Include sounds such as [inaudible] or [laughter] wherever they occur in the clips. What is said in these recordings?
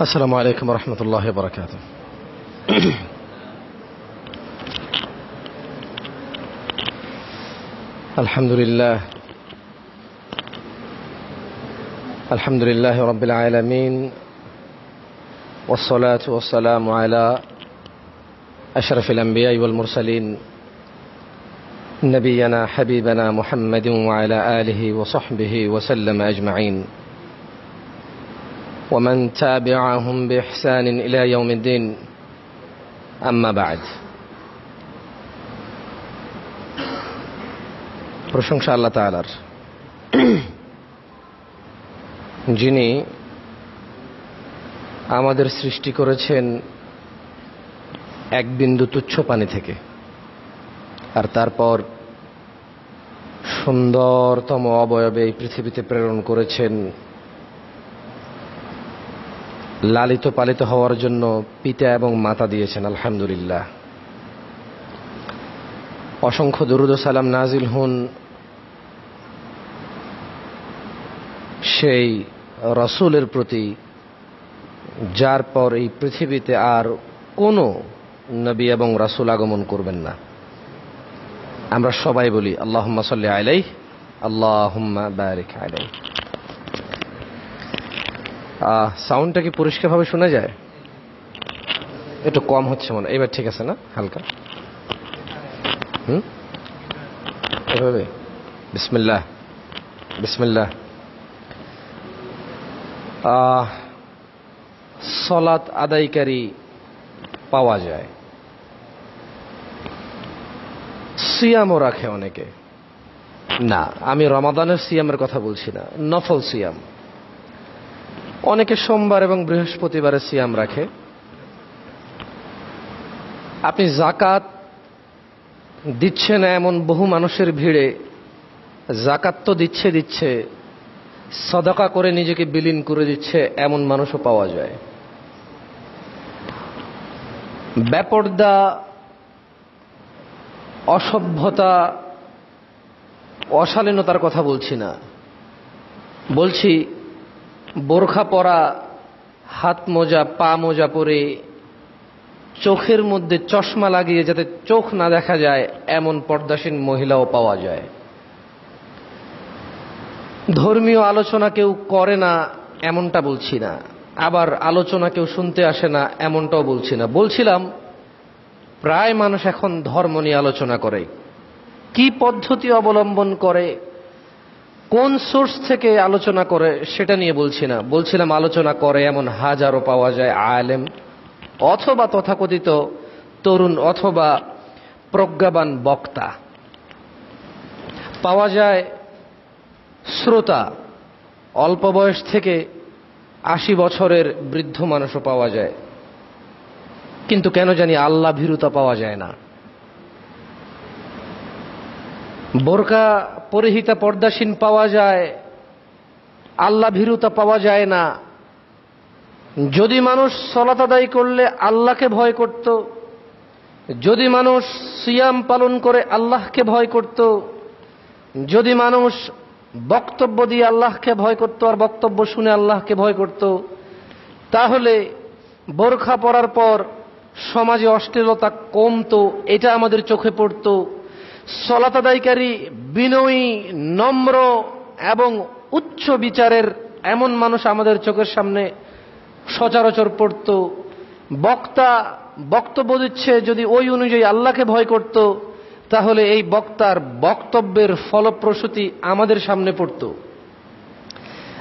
السلام عليكم ورحمة الله وبركاته [clears throat] الحمد لله الحمد لله رب العالمين والصلاة والسلام على أشرف الأنبياء والمرسلين نبينا حبيبنا محمد وعلى آله وصحبه وسلم أجمعين ومن تابعهم بإحسان إلى يوم الدين أما بعد প্রশংসা আল্লাহ তালার যিনি আমাদের সৃষ্টি করেছেন এক বিন্দু তুচ্ছ পানি থেকে আর তারপর সুন্দরতম অবয়বে এই পৃথিবীতে প্রেরণ করেছেন লালিত পালিত হওয়ার জন্য পিতা এবং মাতা দিয়েছেন আলহামদুলিল্লাহ অসংখ্য দরুদ সালাম নাজিল হুন সেই রসুলের প্রতি যার পর এই পৃথিবীতে আর কোনো নবী এবং রাসুল আগমন করবেন না আমরা সবাই বলি আল্লাহ সাল্লি আলাই আল্লাহ বারিক আলাই সাউন্ডটা কি পরিষ্কারভাবে শোনা যায় একটু কম হচ্ছে মনে এবার ঠিক আছে না হালকা হুম এভাবে বিসমিল্লাহ বিসমিল্লাহ সলাত আদায়কারী পাওয়া যায় সিয়ামও রাখে অনেকে না আমি রমাদানের সিয়ামের কথা বলছি না নফল সিয়াম অনেকে সোমবার এবং বৃহস্পতিবারে সিয়াম রাখে আপনি জাকাত দিচ্ছে না এমন বহু মানুষের ভিড়ে জাকাত তো দিচ্ছে দিচ্ছে সদাকা করে নিজেকে বিলীন করে দিচ্ছে এমন মানুষও পাওয়া যায় ব্যাপর্দা অসভ্যতা অশালীনতার কথা বলছি না বলছি বোরখা পরা হাত মোজা পা মোজা পরে চোখের মধ্যে চশমা লাগিয়ে যাতে চোখ না দেখা যায় এমন পর্দাসীন মহিলাও পাওয়া যায় ধর্মীয় আলোচনা কেউ করে না এমনটা বলছি না আবার আলোচনা কেউ শুনতে আসে না এমনটাও বলছি না বলছিলাম প্রায় মানুষ এখন ধর্ম নিয়ে আলোচনা করে কি পদ্ধতি অবলম্বন করে কোন সোর্স থেকে আলোচনা করে সেটা নিয়ে বলছি না বলছিলাম আলোচনা করে এমন হাজারও পাওয়া যায় আলেম অথবা তথাকথিত তরুণ অথবা প্রজ্ঞাবান বক্তা পাওয়া যায় শ্রোতা অল্প বয়স থেকে আশি বছরের বৃদ্ধ মানুষও পাওয়া যায় কিন্তু কেন জানি আল্লাহ ভীরুতা পাওয়া যায় না বোরকা পরিহিতা পর্দাসীন পাওয়া যায় আল্লাহ ভীরুতা পাওয়া যায় না যদি মানুষ সলাতাদাই করলে আল্লাহকে ভয় করত যদি মানুষ সিয়াম পালন করে আল্লাহকে ভয় করত যদি মানুষ বক্তব্য দিয়ে আল্লাহকে ভয় করত আর বক্তব্য শুনে আল্লাহকে ভয় করত তাহলে বোরখা পরার পর সমাজে অশ্লীলতা কমতো এটা আমাদের চোখে পড়তো সলাতাদায়কারী বিনয়ী নম্র এবং উচ্চ বিচারের এমন মানুষ আমাদের চোখের সামনে সচরাচর পড়ত বক্তা বক্তব্য দিচ্ছে যদি ওই অনুযায়ী আল্লাহকে ভয় করত তাহলে এই বক্তার বক্তব্যের ফলপ্রসূতি আমাদের সামনে পড়ত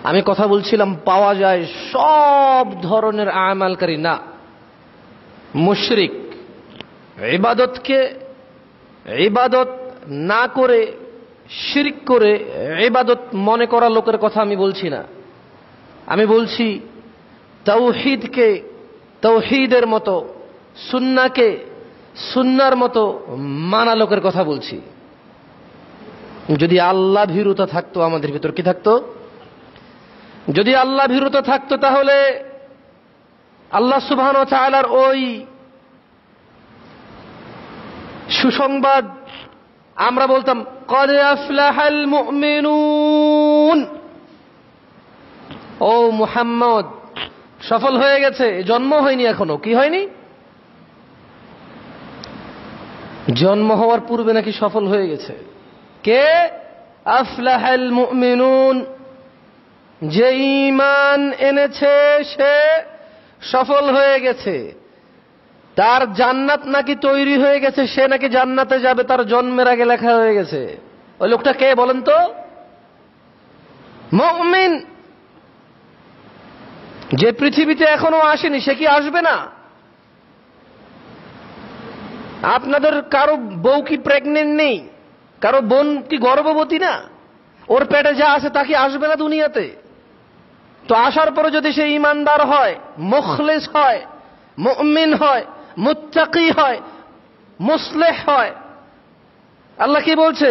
আমি কথা বলছিলাম পাওয়া যায় সব ধরনের আমালকারী না মুশরিক ইবাদতকে ইবাদত না করে শিরিক করে ইবাদত মনে করা লোকের কথা আমি বলছি না আমি বলছি তৌহিদকে তৌহিদের মতো সুন্নাকে সুন্নার মতো মানা লোকের কথা বলছি যদি আল্লাহ ভীরুতা থাকতো আমাদের ভিতর কি থাকতো যদি আল্লাহ ভীরুতা থাকতো তাহলে আল্লাহ সুবাহ ওই সুসংবাদ আমরা বলতাম কদে আফলাহাল মুমিনুন ও মুহাম্মদ সফল হয়ে গেছে জন্ম হয়নি এখনো কি হয়নি জন্ম হওয়ার পূর্বে নাকি সফল হয়ে গেছে কে আফলাহাল মুমিনুন যে ইমান এনেছে সে সফল হয়ে গেছে তার জান্নাত নাকি তৈরি হয়ে গেছে সে নাকি জান্নাতে যাবে তার জন্মের আগে লেখা হয়ে গেছে ওই লোকটা কে বলেন তো মমিন যে পৃথিবীতে এখনো আসেনি সে কি আসবে না আপনাদের কারো বউ কি প্রেগনেন্ট নেই কারো বোন কি গর্ভবতী না ওর পেটে যা আছে তা কি আসবে না দুনিয়াতে তো আসার পরে যদি সে ইমানদার হয় মখলেস হয় মমিন হয় মুত্তাকি হয় মুসলেহ হয় আল্লাহ কি বলছে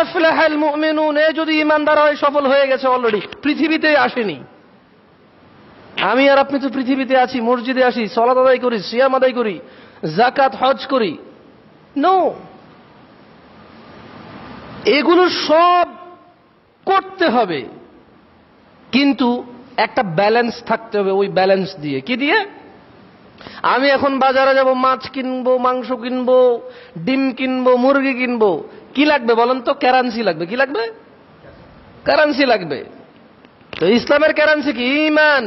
আফলাহাল মুমিনুন এ যদি ইমানদার হয় সফল হয়ে গেছে অলরেডি পৃথিবীতে আসেনি আমি আর আপনি তো পৃথিবীতে আছি মসজিদে আসি সলাদ আদায় করি সিয়াম আদায় করি জাকাত হজ করি নো এগুলো সব করতে হবে কিন্তু একটা ব্যালেন্স থাকতে হবে ওই ব্যালেন্স দিয়ে কি দিয়ে আমি এখন বাজারে যাব মাছ কিনবো মাংস কিনবো ডিম কিনবো মুরগি কিনবো কি লাগবে বলেন তো কারেন্সি লাগবে কি লাগবে কারেন্সি লাগবে তো ইসলামের কারেন্সি কি ইমান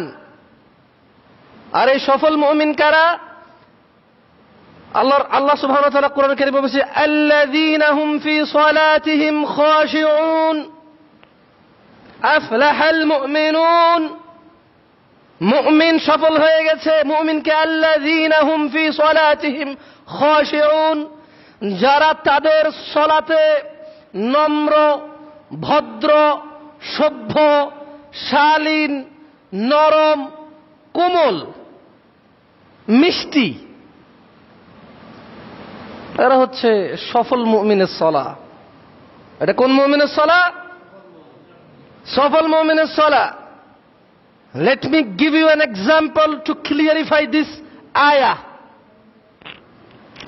আর এই সফল মমিন কারা আল্লাহ আল্লাহ সুহান কোরআন কেরিম বলছে মুমিন সফল হয়ে গেছে মুমিনকে আল্লাহ ফি সলাতিহিম খসেউন যারা তাদের সলাতে নম্র ভদ্র সভ্য শালীন নরম কোমল মিষ্টি এরা হচ্ছে সফল মুমিনের সলা এটা কোন মুমিনের সলা সফল মুমিনের সলা Let me give you an example to clarify this ayah.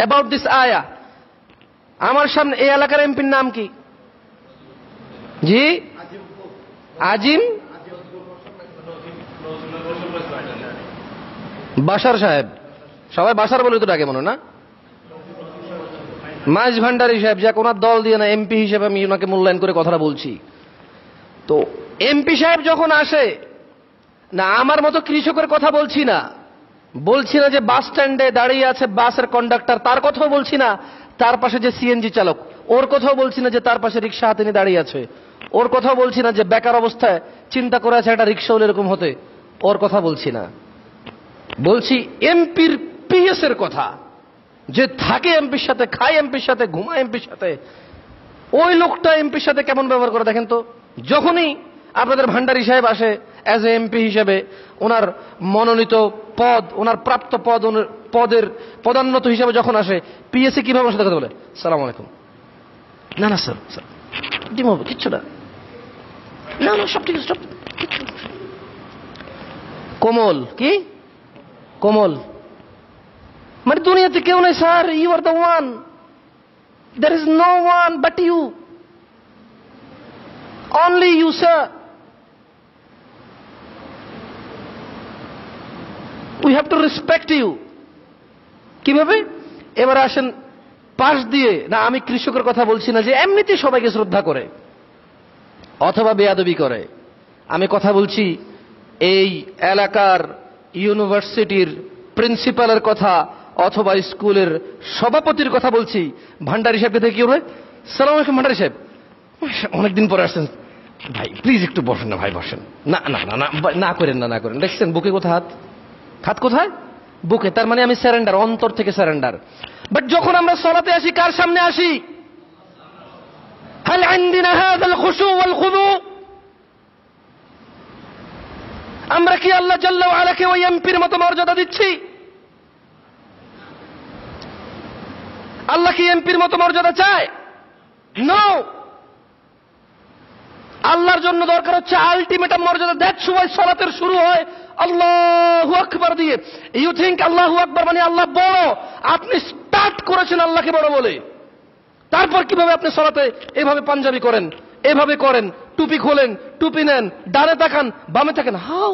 About this ayah. আমার সামনে এই এলাকার এমপির নাম কি জি আজিম বাসার সাহেব সবাই বাসার বলে তো ডাকে মনে না মাঝ ভান্ডারী সাহেব যাকে ওনার দল দিয়ে না এমপি হিসেবে আমি ওনাকে মূল্যায়ন করে কথাটা বলছি তো এমপি সাহেব যখন আসে না আমার মতো কৃষকের কথা বলছি না বলছি না যে বাস স্ট্যান্ডে দাঁড়িয়ে আছে বাসের কন্ডাক্টর তার কথাও বলছি না তার পাশে যে সিএনজি চালক ওর কথাও বলছি না যে তার পাশে রিক্সা হাতে নিয়ে দাঁড়িয়ে আছে ওর কথাও বলছি না যে বেকার অবস্থায় চিন্তা করে আছে একটা হলে এরকম হতে ওর কথা বলছি না বলছি এমপির পিএস এর কথা যে থাকে এমপির সাথে খায় এমপির সাথে ঘুমায় এমপির সাথে ওই লোকটা এমপির সাথে কেমন ব্যবহার করে দেখেন তো যখনই আপনাদের ভান্ডারি সাহেব আসে অ্যাজ এ এমপি হিসেবে ওনার মনোনীত পদ ওনার প্রাপ্ত পদ পদের পদান্নত হিসেবে যখন আসে পিএসসি কীভাবে সাথে কথা বলে সালাম আলাইকুম না না স্যার স্যার ডিম হবে কিচ্ছু না না না সব ঠিক সব কোমল কি কোমল মানে দুনিয়াতে কেউ নেই sir you are the one there is no one but you only you sir we have to respect you কিভাবে এবার আসেন পাশ দিয়ে না আমি কৃষকের কথা বলছি না যে এমনিতে সবাইকে শ্রদ্ধা করে অথবা বেয়াদবি করে আমি কথা বলছি এই এলাকার ইউনিভার্সিটির প্রিন্সিপালের কথা অথবা স্কুলের সভাপতির কথা বলছি ভান্ডারি সাহেবকে দেখে কি হবে সালাম আলাইকুম ভান্ডারি সাহেব অনেকদিন পরে আসছেন ভাই প্লিজ একটু বসেন না ভাই বসেন না না না না করেন না না করেন দেখছেন বুকে কোথা হাত হাত কোথায় বুকে তার মানে আমি স্যারেন্ডার অন্তর থেকে স্যারেন্ডার বাট যখন আমরা সলাতে আসি কার সামনে আসি আমরা কি আল্লাহ জাল্লা আলাকে ওই এমপির মতো মর্যাদা দিচ্ছি আল্লাহ কি এমপির মতো মর্যাদা চায় নো আল্লাহর জন্য দরকার হচ্ছে আলটিমেটাম মর্যাদা দেখ সময় সলাতের শুরু হয় আল্লাহ আকবর দিয়ে ইউ থিঙ্ক আল্লাহ আকবর মানে আল্লাহ বড় আপনি স্টার্ট করেছেন আল্লাহকে বড় বলে তারপর কিভাবে আপনি সলাতে এভাবে পাঞ্জাবি করেন এভাবে করেন টুপি খোলেন টুপি নেন ডানে তাকান বামে থাকেন হাউ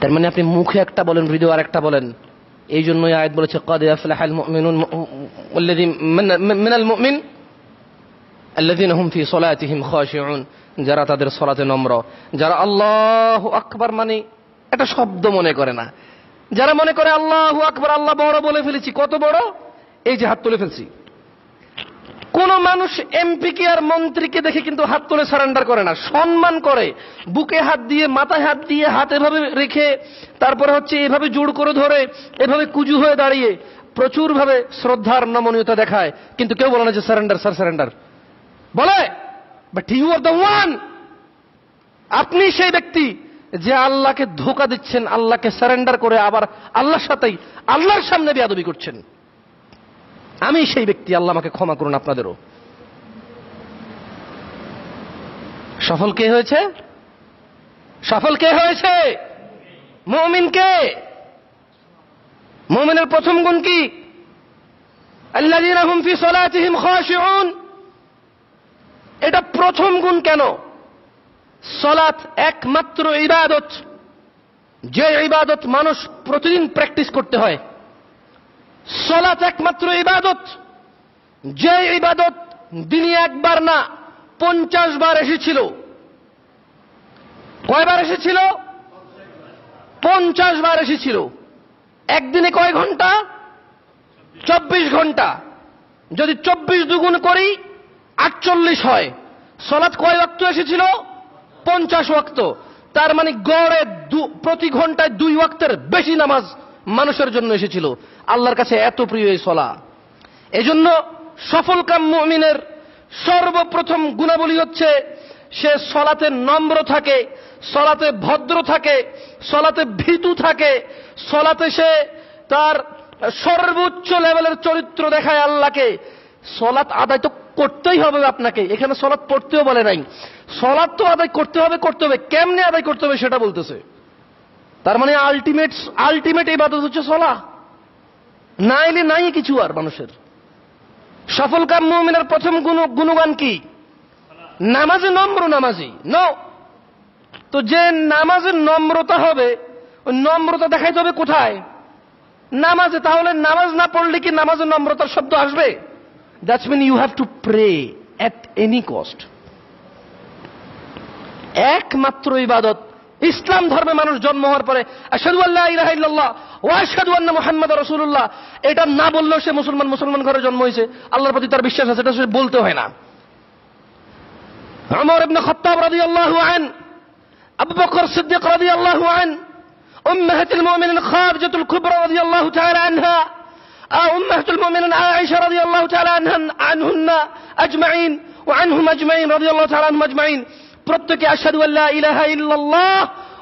তার মানে আপনি মুখে একটা বলেন হৃদয় আর একটা বলেন এই জন্যই আয়াত বলেছে কদে আফলাহাল মুমিনুন মিনাল আল্লাদিন হুম ফি সলায়াতিহিম খুন যারা তাদের সলাতে নম্র যারা আল্লাহ আকবার মানে একটা শব্দ মনে করে না যারা মনে করে আল্লাহ আকবার আল্লাহ বড় বলে ফেলেছি কত বড় এই যে হাত তুলে ফেলছি কোন মানুষ এমপিকে আর মন্ত্রীকে দেখে কিন্তু হাত তুলে সারেন্ডার করে না সম্মান করে বুকে হাত দিয়ে মাথায় হাত দিয়ে হাত এভাবে রেখে তারপরে হচ্ছে এভাবে জোড় করে ধরে এভাবে কুজু হয়ে দাঁড়িয়ে প্রচুরভাবে শ্রদ্ধার নমনীয়তা দেখায় কিন্তু কেউ বলে না যে সারেন্ডার স্যার সারেন্ডার বলে but you are the one আপনি সেই ব্যক্তি যে আল্লাহকে ধোকা দিচ্ছেন আল্লাহকে সারেন্ডার করে আবার আল্লাহর সাথেই আল্লাহর সামনে বেয়াদবি করছেন আমি সেই ব্যক্তি আল্লাহ আমাকে ক্ষমা করুন আপনাদেরও সফল কে হয়েছে সফল কে হয়েছে মমিন কে মমিনের প্রথম গুণ কি আল্লাহ সোলা এটা প্রথম গুণ কেন সলাৎ একমাত্র ইবাদত যে ইবাদত মানুষ প্রতিদিন প্র্যাকটিস করতে হয় সলাৎ একমাত্র ইবাদত যে ইবাদত দিনে একবার না পঞ্চাশ বার এসেছিল কয়বার এসেছিল পঞ্চাশ বার এসেছিল একদিনে কয় ঘন্টা চব্বিশ ঘন্টা যদি চব্বিশ দুগুণ করি আটচল্লিশ হয় সলাৎ কয় ওয়াক্ত এসেছিল পঞ্চাশ ওয়াক্ত তার মানে গড়ে প্রতি ঘন্টায় দুই ওয়াক্তের বেশি নামাজ মানুষের জন্য এসেছিল আল্লাহর কাছে এত প্রিয় এই সলা এজন্য কাম মমিনের সর্বপ্রথম গুণাবলী হচ্ছে সে সলাতে নম্র থাকে সলাতে ভদ্র থাকে সলাতে ভীতু থাকে সলাতে সে তার সর্বোচ্চ লেভেলের চরিত্র দেখায় আল্লাহকে সলাত আদায় তো করতেই হবে আপনাকে এখানে সলাদ পড়তেও বলে নাই সলাৎ তো আদায় করতে হবে করতে হবে কেমনে আদায় করতে হবে সেটা বলতেছে তার মানে আলটিমেট আলটিমেট এই বাদত হচ্ছে সলা না এলে নাই কিছু আর মানুষের সফল কাম মমিনার প্রথম গুণগান কি নামাজে নম্র নামাজি ন তো যে নামাজের নম্রতা হবে ওই নম্রতা দেখাইতে হবে কোথায় নামাজে তাহলে নামাজ না পড়লে কি নামাজের নম্রতার শব্দ আসবে That's when you have to pray at any cost. একমাত্র ইবাদত ইসলাম ধর্মে মানুষ জন্ম হওয়ার পরে আসাদু আল্লাহ ইরাহিল্লাহ মোহাম্মদ রসুল্লাহ এটা না বললেও সে মুসলমান মুসলমান ঘরে জন্ম হয়েছে আল্লাহর প্রতি তার বিশ্বাস আছে এটা সে বলতে হয় না আমার ইবনে খত্তাব রাদিয়াল্লাহু আন আবু বকর সিদ্দিক রাদিয়াল্লাহু আন উম্মাহাতুল মুমিনিন খাদিজাতুল কুবরা রাদিয়াল্লাহু তাআলা আনহা أمهات المؤمنين عائشة رضي الله تعالى عنهن, عنهن أجمعين وعنهم أجمعين رضي الله تعالى عنهم أجمعين প্রত্যেকে আশহাদু আল্লা ইলাহা ইল্লাল্লাহ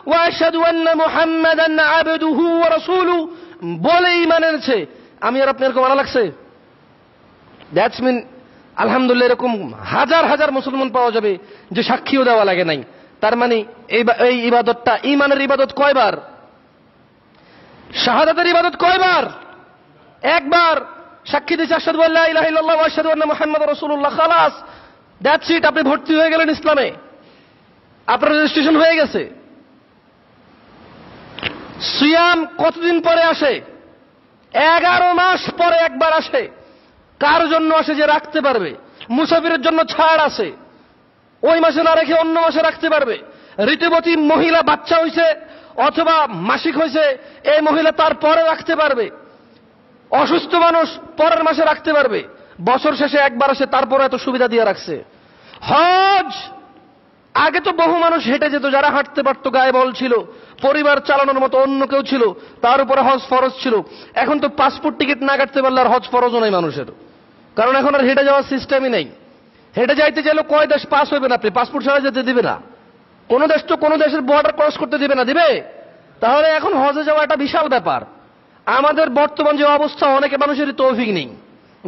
ওয়া আশহাদু আন্না মুহাম্মাদান আবদুহু ওয়া রাসূলু বলে ঈমান এনেছে আমি আর আপনার মানা লাগছে দ্যাটস মিন আলহামদুলিল্লাহ এরকম হাজার হাজার মুসলমান পাওয়া যাবে যে সাক্ষীও দেওয়া লাগে নাই তার মানে এই ইবাদতটা ইমানের ইবাদত কয়বার শাহাদাতের ইবাদত কয়বার একবার সাক্ষী দিচ্ছে আসাদ ইলাহিল্লাহ আসাদ মোহাম্মদ রসুল্লাহ খালাস দ্যাটস ইট আপনি ভর্তি হয়ে গেলেন ইসলামে আপনার রেজিস্ট্রেশন হয়ে গেছে সিয়াম কতদিন পরে আসে এগারো মাস পরে একবার আসে কার জন্য আসে যে রাখতে পারবে মুসাফিরের জন্য ছাড় আছে ওই মাসে না রেখে অন্য মাসে রাখতে পারবে ঋতুবতী মহিলা বাচ্চা হয়েছে অথবা মাসিক হয়েছে এই মহিলা তারপরে রাখতে পারবে অসুস্থ মানুষ পরের মাসে রাখতে পারবে বছর শেষে একবার আসে তারপর এত সুবিধা দিয়ে রাখছে হজ আগে তো বহু মানুষ হেঁটে যেত যারা হাঁটতে পারত গায়ে বল ছিল পরিবার চালানোর মতো অন্য কেউ ছিল তার উপরে হজ ফরজ ছিল এখন তো পাসপোর্ট টিকিট না কাটতে পারলে আর হজ ফরজও নেই মানুষের কারণ এখন আর হেঁটে যাওয়ার সিস্টেমই নেই হেঁটে যাইতে চাইলে কয় দেশ পাস না আপনি পাসপোর্ট ছাড়া যেতে দিবে না কোনো দেশ তো কোনো দেশের বর্ডার ক্রস করতে দিবে না দিবে তাহলে এখন হজে যাওয়া একটা বিশাল ব্যাপার আমাদের বর্তমান যে অবস্থা অনেকে মানুষেরই তৌফিক নেই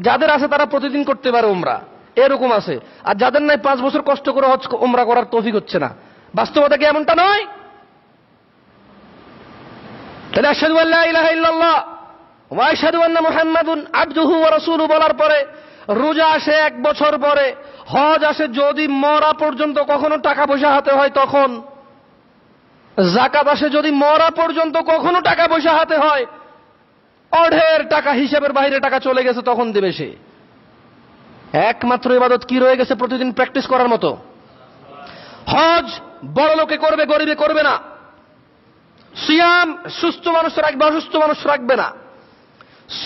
যাদের আছে তারা প্রতিদিন করতে পারে ওমরা এরকম আছে আর যাদের নাই পাঁচ বছর কষ্ট করে হজ ওমরা করার তৌফিক হচ্ছে না বাস্তবতা কি এমনটা নয় তাহলে আসাদু আল্লাহ ইলাহা ইল্লাল্লাহ ওয়াইশাদু আন্না মুহাম্মাদুন আব্দুহু ওয়া বলার পরে রোজা আসে এক বছর পরে হজ আসে যদি মরা পর্যন্ত কখনো টাকা পয়সা হাতে হয় তখন জাকাত আসে যদি মরা পর্যন্ত কখনো টাকা পয়সা হাতে হয় অঢের টাকা হিসাবের বাইরে টাকা চলে গেছে তখন দেবে সে একমাত্র ইবাদত কি রয়ে গেছে প্রতিদিন প্র্যাকটিস করার মতো হজ বড় লোকে করবে গরিবে করবে না সিয়াম সুস্থ মানুষ রাখবে অসুস্থ মানুষ রাখবে না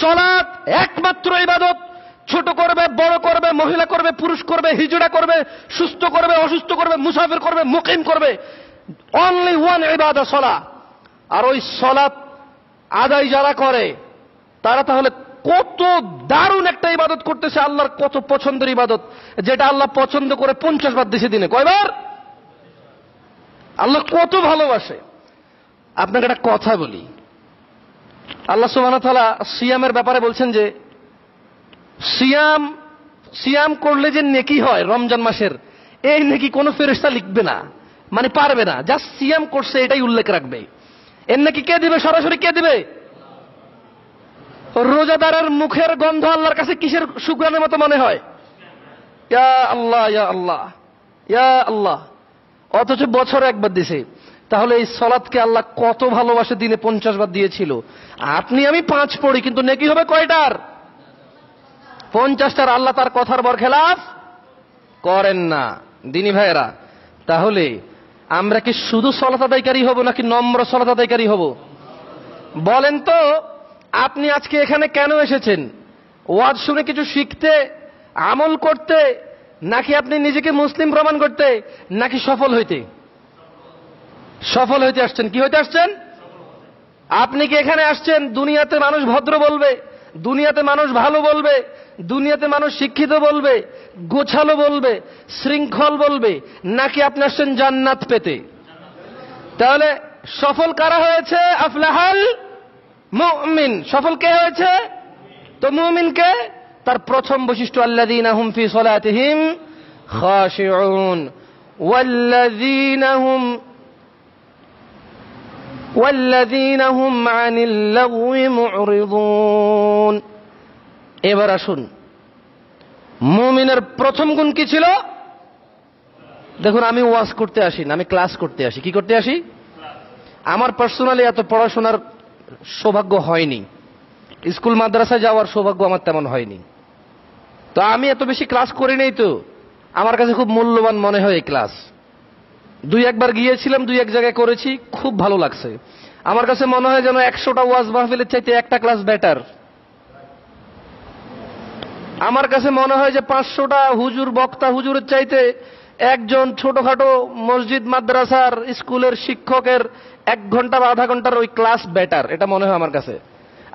সলাৎ একমাত্র ইবাদত ছোট করবে বড় করবে মহিলা করবে পুরুষ করবে হিজড়া করবে সুস্থ করবে অসুস্থ করবে মুসাফির করবে মুকিম করবে অনলি ওয়ান ইবাদ সলা আর ওই সলাৎ আদায় যারা করে তারা তাহলে কত দারুণ একটা ইবাদত করতেছে আল্লাহর কত পছন্দের ইবাদত যেটা আল্লাহ পছন্দ করে পঞ্চাশ বার দেশে দিনে কয়বার আল্লাহ কত ভালোবাসে আপনাকে একটা কথা বলি আল্লাহ সুবাহতালা সিয়ামের ব্যাপারে বলছেন যে সিয়াম সিয়াম করলে যে নেকি হয় রমজান মাসের এই নেকি কোনো ফেরেস্তা লিখবে না মানে পারবে না যা সিয়াম করছে এটাই উল্লেখ রাখবে এর নাকি কে দিবে সরাসরি কে দিবে রোজাদারের মুখের গন্ধ আল্লাহর কাছে কিসের শুক্রানের মতো মনে হয় ইয়া আল্লাহ ইয়া আল্লাহ ইয়া আল্লাহ অথচ বছরে একবার দিছে তাহলে এই সলাদকে আল্লাহ কত ভালোবাসে দিনে পঞ্চাশ বার দিয়েছিল আপনি আমি পাঁচ পড়ি কিন্তু নেকি হবে কয়টার পঞ্চাশটার আল্লাহ তার কথার বর খেলাফ করেন না দিনী ভাইয়েরা তাহলে আমরা কি শুধু সলাত আদায়কারী হব নাকি নম্র সলাত আদায়কারী হব বলেন তো আপনি আজকে এখানে কেন এসেছেন ওয়াজ শুনে কিছু শিখতে আমল করতে নাকি আপনি নিজেকে মুসলিম প্রমাণ করতে নাকি সফল হইতে সফল হইতে আসছেন কি হইতে আসছেন আপনি কি এখানে আসছেন দুনিয়াতে মানুষ ভদ্র বলবে দুনিয়াতে মানুষ ভালো বলবে দুনিয়াতে মানুষ শিক্ষিত বলবে গোছালো বলবে শৃঙ্খল বলবে নাকি আপনি আসছেন জান্নাত পেতে তাহলে সফল কারা হয়েছে আফলাহাল মুমিন সফল কে হয়েছে তো মুমিন কে তার প্রথম বৈশিষ্ট্য আল্লা দিন ফি সলাতিহিম এবার আসুন মুমিনের প্রথম গুণ কি ছিল দেখুন আমি ওয়াশ করতে আসি না আমি ক্লাস করতে আসি কি করতে আসি আমার পার্সোনালি এত পড়াশোনার সৌভাগ্য হয়নি স্কুল মাদ্রাসা যাওয়ার সৌভাগ্য আমার তেমন হয়নি তো আমি এত বেশি ক্লাস করি নাই তো আমার কাছে খুব মূল্যবান মনে হয় এই ক্লাস দুই একবার গিয়েছিলাম দুই এক জায়গায় করেছি খুব ভালো লাগছে আমার কাছে মনে হয় যেন একশোটা ওয়াজ মাহফিলের চাইতে একটা ক্লাস বেটার আমার কাছে মনে হয় যে পাঁচশোটা হুজুর বক্তা হুজুরের চাইতে একজন ছোটখাটো মসজিদ মাদ্রাসার স্কুলের শিক্ষকের এক ঘন্টা বা আধা ঘন্টার ওই ক্লাস বেটার এটা মনে হয় আমার কাছে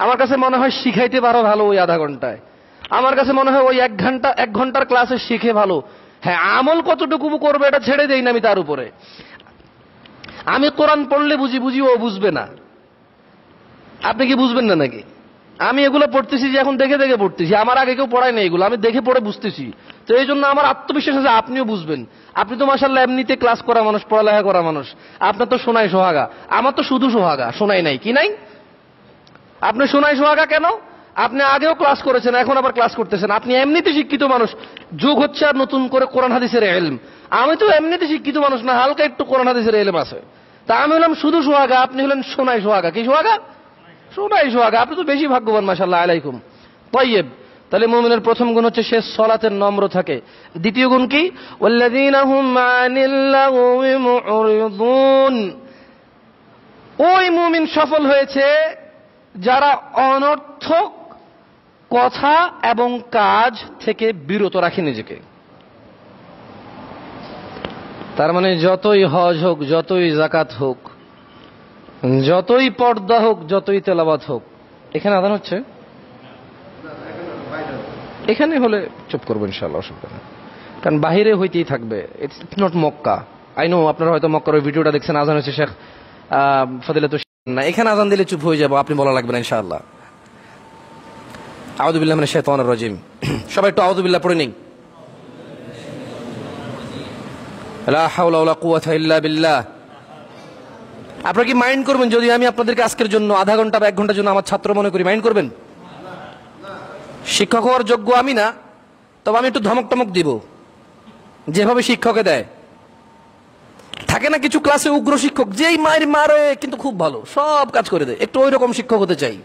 আমার কাছে মনে হয় শিখাইতে পারো ভালো ওই আধা ঘন্টায় আমার কাছে মনে হয় ওই এক ঘন্টা এক ঘন্টার ক্লাসে শিখে ভালো হ্যাঁ আমল কতটুকু করবে এটা ছেড়ে দেই না আমি তার উপরে আমি কোরআন পড়লে বুঝি বুঝি ও বুঝবে না আপনি কি বুঝবেন না নাকি আমি এগুলো পড়তেছি যে এখন দেখে দেখে পড়তেছি আমার আগে কেউ পড়ায় নেই এগুলো আমি দেখে পড়ে বুঝতেছি তো এই জন্য আমার আত্মবিশ্বাস আছে আপনিও বুঝবেন আপনি তো মাসাল্লাহ এমনিতে ক্লাস করা মানুষ পড়ালেখা করা মানুষ আপনার তো শোনাই সোহাগা আমার তো শুধু সোহাগা শোনাই নাই কি নাই আপনি শোনাই সোহাগা কেন আপনি আগেও ক্লাস করেছেন এখন আবার ক্লাস করতেছেন আপনি এমনিতে শিক্ষিত মানুষ যোগ হচ্ছে আর নতুন করে কোরআন হাদিসের এলম আমি তো এমনিতে শিক্ষিত মানুষ না হালকা একটু কোরআন হাদিসের এলম আছে তা আমি হলাম শুধু সোহাগা আপনি হলেন সোনাই সোহাগা কি সোহাগা সোনাই সোহাগা আপনি তো বেশি ভাগ্যবান মাসাল্লাহ আলাইকুম তৈয়েব তাহলে মোমিনের প্রথম গুণ হচ্ছে সে সলাতের নম্র থাকে দ্বিতীয় গুণ কি ওই মুমিন সফল হয়েছে যারা অনর্থক কথা এবং কাজ থেকে বিরত রাখে নিজেকে তার মানে যতই হজ হোক যতই জাকাত হোক যতই পর্দা হোক যতই তেলাবাদ হোক এখানে আদান হচ্ছে এখানে হলে চুপ করবো ইনশাল্লাহ অসুবিধা না কারণ বাহিরে হইতেই থাকবে ইটস নট মক্কা আই নো আপনারা হয়তো মক্কার ওই ভিডিওটা দেখছেন আজান হচ্ছে শেখ ফদিলাত না এখানে আজান দিলে চুপ হয়ে যাবো আপনি বলা লাগবে না ইনশাআল্লাহ আউদুবিল্লাহ মানে শেতওয়ান রজিম [clears throat] সবাই একটু আউদুবিল্লাহ পড়ে নিন লা হাওলা ওয়ালা কুওয়াতা ইল্লা বিল্লাহ আপনারা কি মাইন্ড করবেন যদি আমি আপনাদেরকে আজকের জন্য আধা ঘন্টা বা এক ঘন্টার জন্য আমার ছাত্র মনে করি মাইন্ড করবেন শিক্ষক হওয়ার যোগ্য আমি না তবে আমি একটু ধমক টমক দিব যেভাবে শিক্ষকে দেয় থাকে না কিছু ক্লাসে উগ্র শিক্ষক যেই মায়ের মারে কিন্তু খুব ভালো সব কাজ করে দেয় একটু ওই রকম শিক্ষক হতে চাই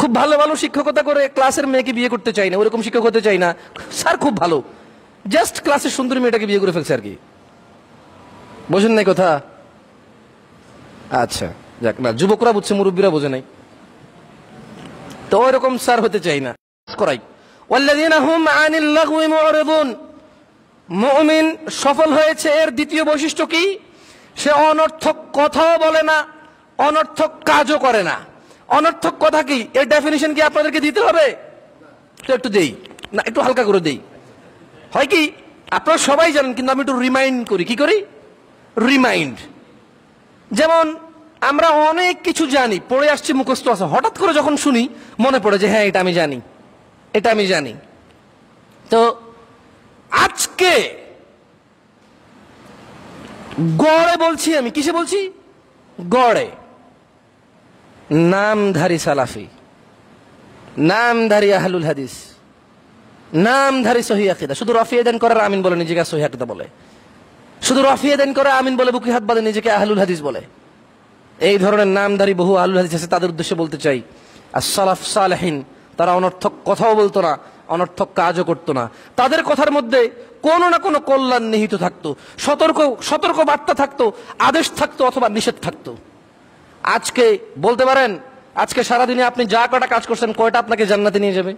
খুব ভালো ভালো শিক্ষকতা করে ক্লাসের মেয়েকে বিয়ে করতে চাই না ওরকম শিক্ষক হতে চাই না স্যার খুব ভালো জাস্ট ক্লাসের সুন্দরী মেয়েটাকে বিয়ে করে ফেলছে আর কি বোঝেন নাই কথা আচ্ছা যাক না যুবকরা বুঝছে মুরব্বীরা বোঝে নাই তো ওই স্যার হতে চাই না করাই মুমিন সফল হয়েছে এর দ্বিতীয় বৈশিষ্ট্য কি সে অনর্থক কথাও বলে না অনর্থক কাজও করে না অনর্থক কথা কি এর ডেফিনিশন কি আপনাদেরকে দিতে হবে তো একটু দেই না একটু হালকা করে দেই হয় কি আপনারা সবাই জানেন কিন্তু আমি একটু রিমাইন্ড করি কি করি রিমাইন্ড যেমন আমরা অনেক কিছু জানি পড়ে আসছি মুখস্থ আছে হঠাৎ করে যখন শুনি মনে পড়ে যে হ্যাঁ এটা আমি জানি এটা আমি জানি তো আজকে গড়ে বলছি আমি কিসে বলছি গড়ে নামধারী সালাফি নামধারী আহলুল হাদিস নামধারী সহিদা শুধু শুধু দেন করার আমিন বলে নিজেকে সহিদা বলে শুধু রাফিয়া দেন করে আমিন বলে বুকি হাত বাঁধে নিজেকে আহলুল হাদিস বলে এই ধরনের নামধারী বহু আহলুল হাদিস আছে তাদের উদ্দেশ্যে বলতে চাই আর সালাফ সালহীন তারা অনর্থক কথাও বলতো না অনর্থক কাজও করতো না তাদের কথার মধ্যে কোনো না কোনো কল্যাণ নিহিত থাকতো সতর্ক সতর্ক বার্তা থাকতো আদেশ থাকতো অথবা নিষেধ থাকতো আজকে বলতে পারেন আজকে সারাদিনে আপনি যা কটা কাজ করছেন কয়টা আপনাকে জান্নাতে নিয়ে যাবে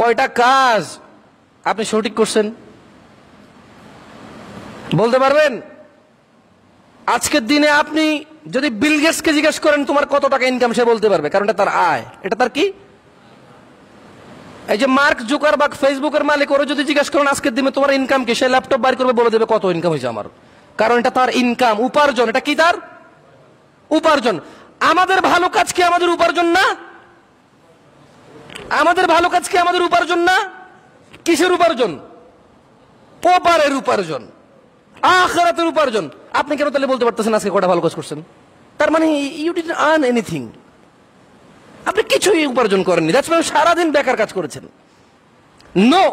কয়টা কাজ আপনি সঠিক করছেন বলতে পারবেন আজকের দিনে আপনি যদি বিল গেটসকে জিজ্ঞেস করেন তোমার কত টাকা ইনকাম সে বলতে পারবে কারণ এটা তার আয় এটা তার কি এই যে মার্ক জুকার বা ফেসবুকের মালিক ওরা যদি জিজ্ঞেস করেন আজকের দিনে তোমার ইনকাম কি সে ল্যাপটপ বাইর করবে বলে দেবে কত ইনকাম হয়েছে আমার কারণ এটা তার ইনকাম উপার্জন এটা কি তার উপার্জন আমাদের ভালো কাজ কি আমাদের উপার্জন না আমাদের ভালো কাজ কি আমাদের উপার্জন না কিসের উপার্জন পোপারের উপার্জন আখরাতের উপার্জন আপনি কেন তাহলে বলতে পারতেছেন আজকে কটা ভালো কাজ করছেন তার মানে ইউ ডিড আর্ন এনিথিং আপনি কিছুই উপার্জন করেননি দ্যাটস মানে সারাদিন বেকার কাজ করেছেন নো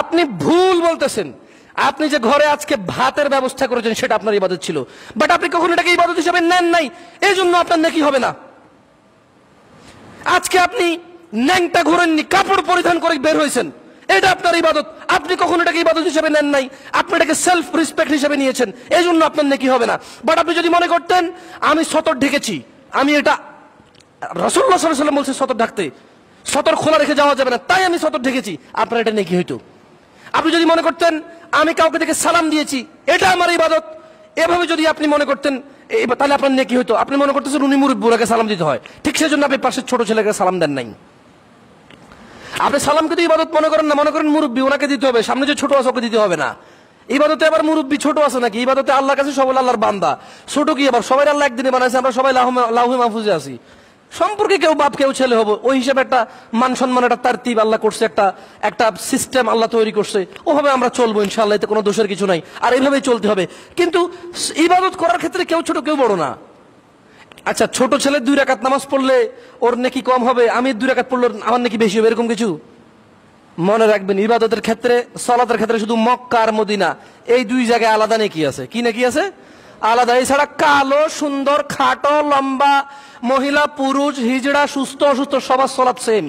আপনি ভুল বলতেছেন আপনি যে ঘরে আজকে ভাতের ব্যবস্থা করেছেন সেটা আপনার ইবাদত ছিল বাট আপনি কখনো এটাকে ইবাদত হিসাবে নেন নাই এই জন্য আপনার নাকি হবে না আজকে আপনি ন্যাংটা ঘোরেননি কাপড় পরিধান করে বের হয়েছেন এটা আপনার ইবাদত আপনি কখনো এটাকে ইবাদত হিসেবে নেন নাই আপনি এটাকে সেলফ রেসপেক্ট হিসেবে নিয়েছেন এই জন্য আপনার নেকি হবে না বাট আপনি যদি মনে করতেন আমি সতর ঢেকেছি আমি এটা রসুল্লাহ সাল্লাম বলছে সতর ঢাকতে সতর খোলা রেখে যাওয়া যাবে না তাই আমি সতর ঢেকেছি আপনার এটা নেকি হইতো আপনি যদি মনে করতেন আমি কাউকে দেখে সালাম দিয়েছি এটা আমার ইবাদত এভাবে যদি আপনি মনে করতেন তাহলে আপনার নেকি হইতো আপনি মনে করতেছেন উনি মুরব্বুরাকে সালাম দিতে হয় ঠিক সেই জন্য আপনি পাশের ছোট ছেলেকে সালাম দেন নাই আপনি সালামকে তো ইবাদত মনে করেন না মনে করেন মুরব্বী ওনাকে দিতে হবে সামনে যে ছোট আছে ওকে দিতে হবে না ইবাদতে আবার মুরব্বী ছোট আছে নাকি ইবাদতে আল্লাহ কাছে সবাই আল্লাহর বান্দা ছোট কি আবার সবাই আল্লাহ একদিনে বানাইছে আমরা সবাই লাহু মাহফুজে আছি সম্পর্কে কেউ বাপ কেউ ছেলে হবো ওই হিসাবে একটা মান সম্মান একটা তারতিব আল্লাহ করছে একটা একটা সিস্টেম আল্লাহ তৈরি করছে ওভাবে আমরা চলবো ইনশাল্লাহ এতে কোনো দোষের কিছু নাই আর এইভাবেই চলতে হবে কিন্তু ইবাদত করার ক্ষেত্রে কেউ ছোট কেউ বড় না আচ্ছা ছোট ছেলে দুই রাকাত নামাজ পড়লে ওর নাকি কম হবে আমি দুই রাকাত পড়লে আমার নাকি বেশি হবে এরকম কিছু মনে রাখবেন ইবাদতের ক্ষেত্রে সলাতের ক্ষেত্রে শুধু মক্কা আর মদিনা এই দুই জায়গায় আলাদা নাকি আছে কি নাকি আছে আলাদা এছাড়া কালো সুন্দর খাটো লম্বা মহিলা পুরুষ হিজড়া সুস্থ অসুস্থ সবার সলাত সেম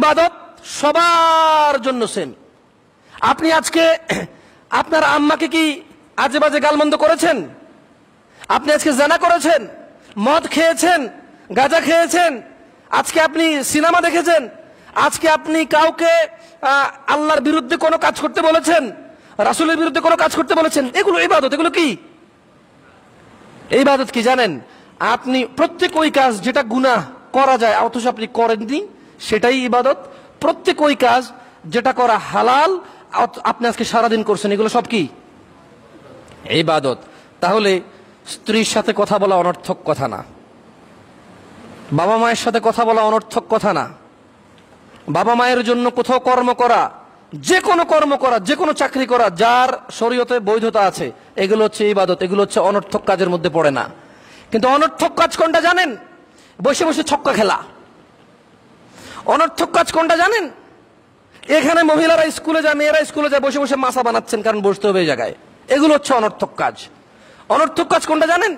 ইবাদত সবার জন্য সেম আপনি আজকে [clears throat] আপনার আম্মাকে কি আজে বাজে গালমন্দ করেছেন আপনি আজকে জানা করেছেন মদ খেয়েছেন গাঁজা খেয়েছেন আজকে আপনি সিনেমা দেখেছেন আজকে আপনি কাউকে আল্লাহর বিরুদ্ধে কোনো কাজ করতে বলেছেন রাসুলের বিরুদ্ধে কোনো কাজ করতে বলেছেন এগুলো এই বাদত এগুলো কি এই বাদত কি জানেন আপনি প্রত্যেক ওই কাজ যেটা গুণা করা যায় অথচ আপনি করেননি সেটাই ইবাদত প্রত্যেক ওই কাজ যেটা করা হালাল আপনি আজকে সারাদিন করছেন এগুলো সব কি এই বাদত তাহলে স্ত্রীর সাথে কথা বলা অনর্থক কথা না বাবা মায়ের সাথে কথা বলা অনর্থক কথা না বাবা মায়ের জন্য কোথাও কর্ম করা যে কোনো কর্ম করা যে কোনো চাকরি করা যার শরীয়তে বৈধতা আছে এগুলো হচ্ছে বাদত এগুলো হচ্ছে অনর্থক কাজের মধ্যে পড়ে না কিন্তু অনর্থক কাজ কোনটা জানেন বসে বসে ছক্কা খেলা অনর্থক কাজ কোনটা জানেন এখানে মহিলারা স্কুলে যায় মেয়েরা স্কুলে যায় বসে বসে মাসা বানাচ্ছেন কারণ বসতে হবে এই জায়গায় এগুলো হচ্ছে অনর্থক কাজ অনর্থক কাজ কোনটা জানেন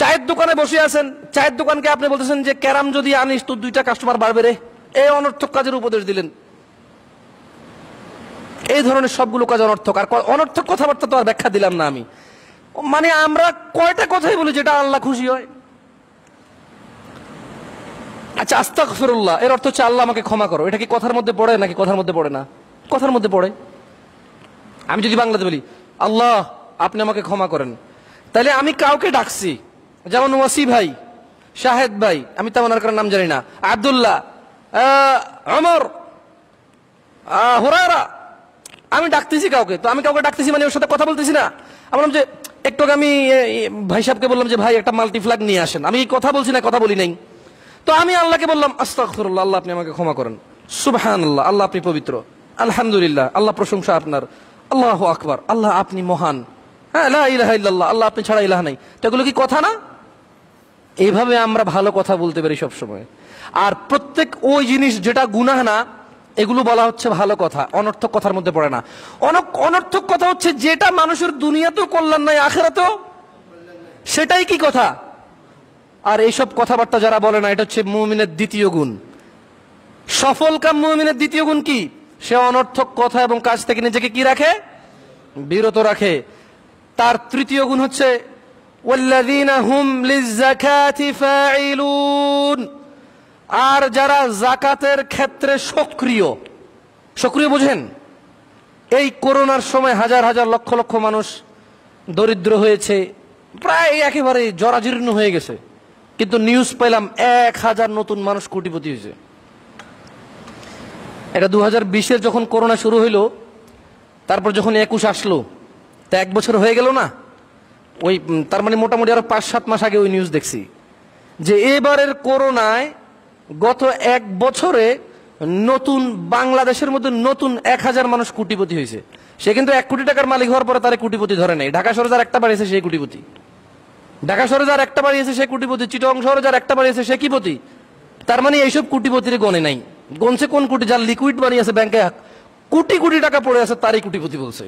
চায়ের দোকানে বসে আছেন চায়ের দোকানকে আপনি বলতেছেন যে ক্যারাম যদি আনিস তো দুইটা কাস্টমার বাড়বে রে এই অনর্থক কাজের উপদেশ দিলেন এই ধরনের সবগুলো কাজ অনর্থক আর অনর্থক কথাবার্তা তো আর ব্যাখ্যা দিলাম না আমি মানে আমরা কয়টা কথাই বলি যেটা আল্লাহ খুশি হয় আচ্ছা আস্তা ফিরুল্লাহ এর অর্থ হচ্ছে আল্লাহ আমাকে ক্ষমা করো এটা কি কথার মধ্যে পড়ে নাকি কথার মধ্যে পড়ে না কথার মধ্যে পড়ে আমি যদি বাংলাতে বলি আল্লাহ আপনি আমাকে ক্ষমা করেন তাহলে আমি কাউকে ডাকছি যেমন ওয়াসি ভাই শাহেদ ভাই আমি তেমন আর নাম জানি না আবদুল্লাহ অমর হোরারা আমি ডাকতেছি কাউকে তো আমি কাউকে ডাকতেছি মানে ওর সাথে কথা বলতেছি না আমার যে একটু আমি ভাই সাহেবকে বললাম যে ভাই একটা মাল্টিফ্ল্যাগ নিয়ে আসেন আমি কথা বলছি না কথা বলি নাই তো আমি আল্লাহকে বললাম আস্তাকফরুল্লাহ আল্লাহ আপনি আমাকে ক্ষমা করেন সুবাহান আল্লাহ আল্লাহ আপনি পবিত্র আলহামদুলিল্লাহ আল্লাহ প্রশংসা আপনার আল্লাহ আকবার আল্লাহ আপনি মহান হ্যাঁ ইলাহা ইল্লাল্লাহ আল্লাহ আপনি ছাড়া ইলাহ নাই তো এগুলো কি কথা না এইভাবে আমরা ভালো কথা বলতে পারি সবসময় আর প্রত্যেক ওই জিনিস যেটা গুনাহ না এগুলো বলা হচ্ছে ভালো কথা অনর্থক কথার মধ্যে পড়ে না অনক অনর্থক কথা হচ্ছে যেটা মানুষের দুনিয়াতেও কল্যাণ নাই আখেরাতেও সেটাই কি কথা আর এইসব কথাবার্তা যারা বলে না এটা হচ্ছে মুমিনের দ্বিতীয় গুণ সফল কাম মুমিনের দ্বিতীয় গুণ কি সে অনর্থক কথা এবং কাজ থেকে নিজেকে কি রাখে বিরত রাখে তার তৃতীয় গুণ হচ্ছে আর যারা জাকাতের ক্ষেত্রে সক্রিয় সক্রিয় বুঝেন এই করোনার সময় হাজার হাজার লক্ষ লক্ষ মানুষ দরিদ্র হয়েছে প্রায় একেবারে জরাজীর্ণ হয়ে গেছে কিন্তু নিউজ পেলাম এক হাজার নতুন মানুষ কোটিপতি হয়েছে এটা দু হাজার যখন করোনা শুরু হইল তারপর যখন একুশ আসলো তা এক বছর হয়ে গেল না ওই তার মানে মোটামুটি আরো পাঁচ সাত মাস আগে ওই নিউজ দেখছি যে এবারের করোনায় গত এক বছরে নতুন বাংলাদেশের মধ্যে নতুন এক হাজার মানুষ কোটিপতি হয়েছে সে কিন্তু এক কোটি টাকার মালিক হওয়ার পরে তারা কোটিপতি ধরে নাই ঢাকা শহরে যার একটা বাড়িয়েছে সেই কোটিপতি ঢাকা শহরে যার একটা বাড়িয়েছে সে কোটিপতি চিটং শহরে যার একটা বাড়িয়েছে সে কিপতি তার মানে এইসব কোটিপতির গণে নাই গনছে কোন কোটি যার লিকুইড আছে ব্যাংকে কোটি কোটি টাকা পড়ে আছে তারই কোটিপতি বলছে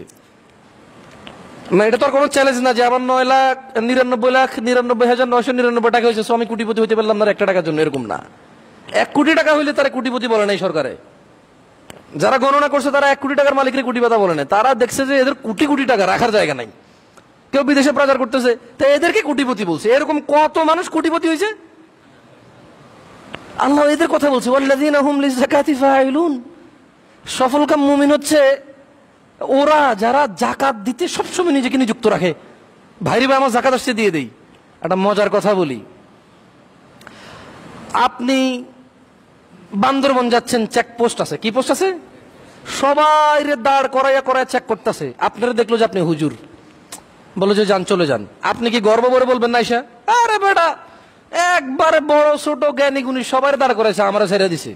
না এটা তো আর কোনো চ্যালেঞ্জ না যে আমার নয় লাখ নিরানব্বই লাখ নিরানব্বই হাজার নয়শো নিরানব্বই টাকা হয়েছে সো আমি কোটিপতি হতে পারলাম না একটা টাকার জন্য এরকম না এক কোটি টাকা হইলে তারা কোটিপতি বলে নাই সরকারে যারা গণনা করছে তারা এক কোটি টাকার মালিকের কোটি পাতা বলে না তারা দেখছে যে এদের কোটি কোটি টাকা রাখার জায়গা নাই কেউ বিদেশে প্রচার করতেছে তাই এদেরকে কোটিপতি বলছে এরকম কত মানুষ কোটিপতি হয়েছে আল্লাহ এদের কথা বলছে সফল কাম মুমিন হচ্ছে ওরা যারা জাকাত দিতে সবসময় নিজেকে নিযুক্ত রাখে ভাইরে ভাই আমার জাকাত আসছে দিয়ে দেই একটা মজার কথা বলি আপনি বান্দরবন যাচ্ছেন চেক পোস্ট আছে কি পোস্ট আছে সবাই দাঁড় করাইয়া করাইয়া চেক করতেছে আপনারা দেখলো যে আপনি হুজুর বলো যে যান চলে যান আপনি কি গর্ব করে বলবেন না ঈশা আরে বেটা একবারে বড় ছোট জ্ঞানী গুণী সবাই দাঁড় করেছে আমরা ছেড়ে দিছে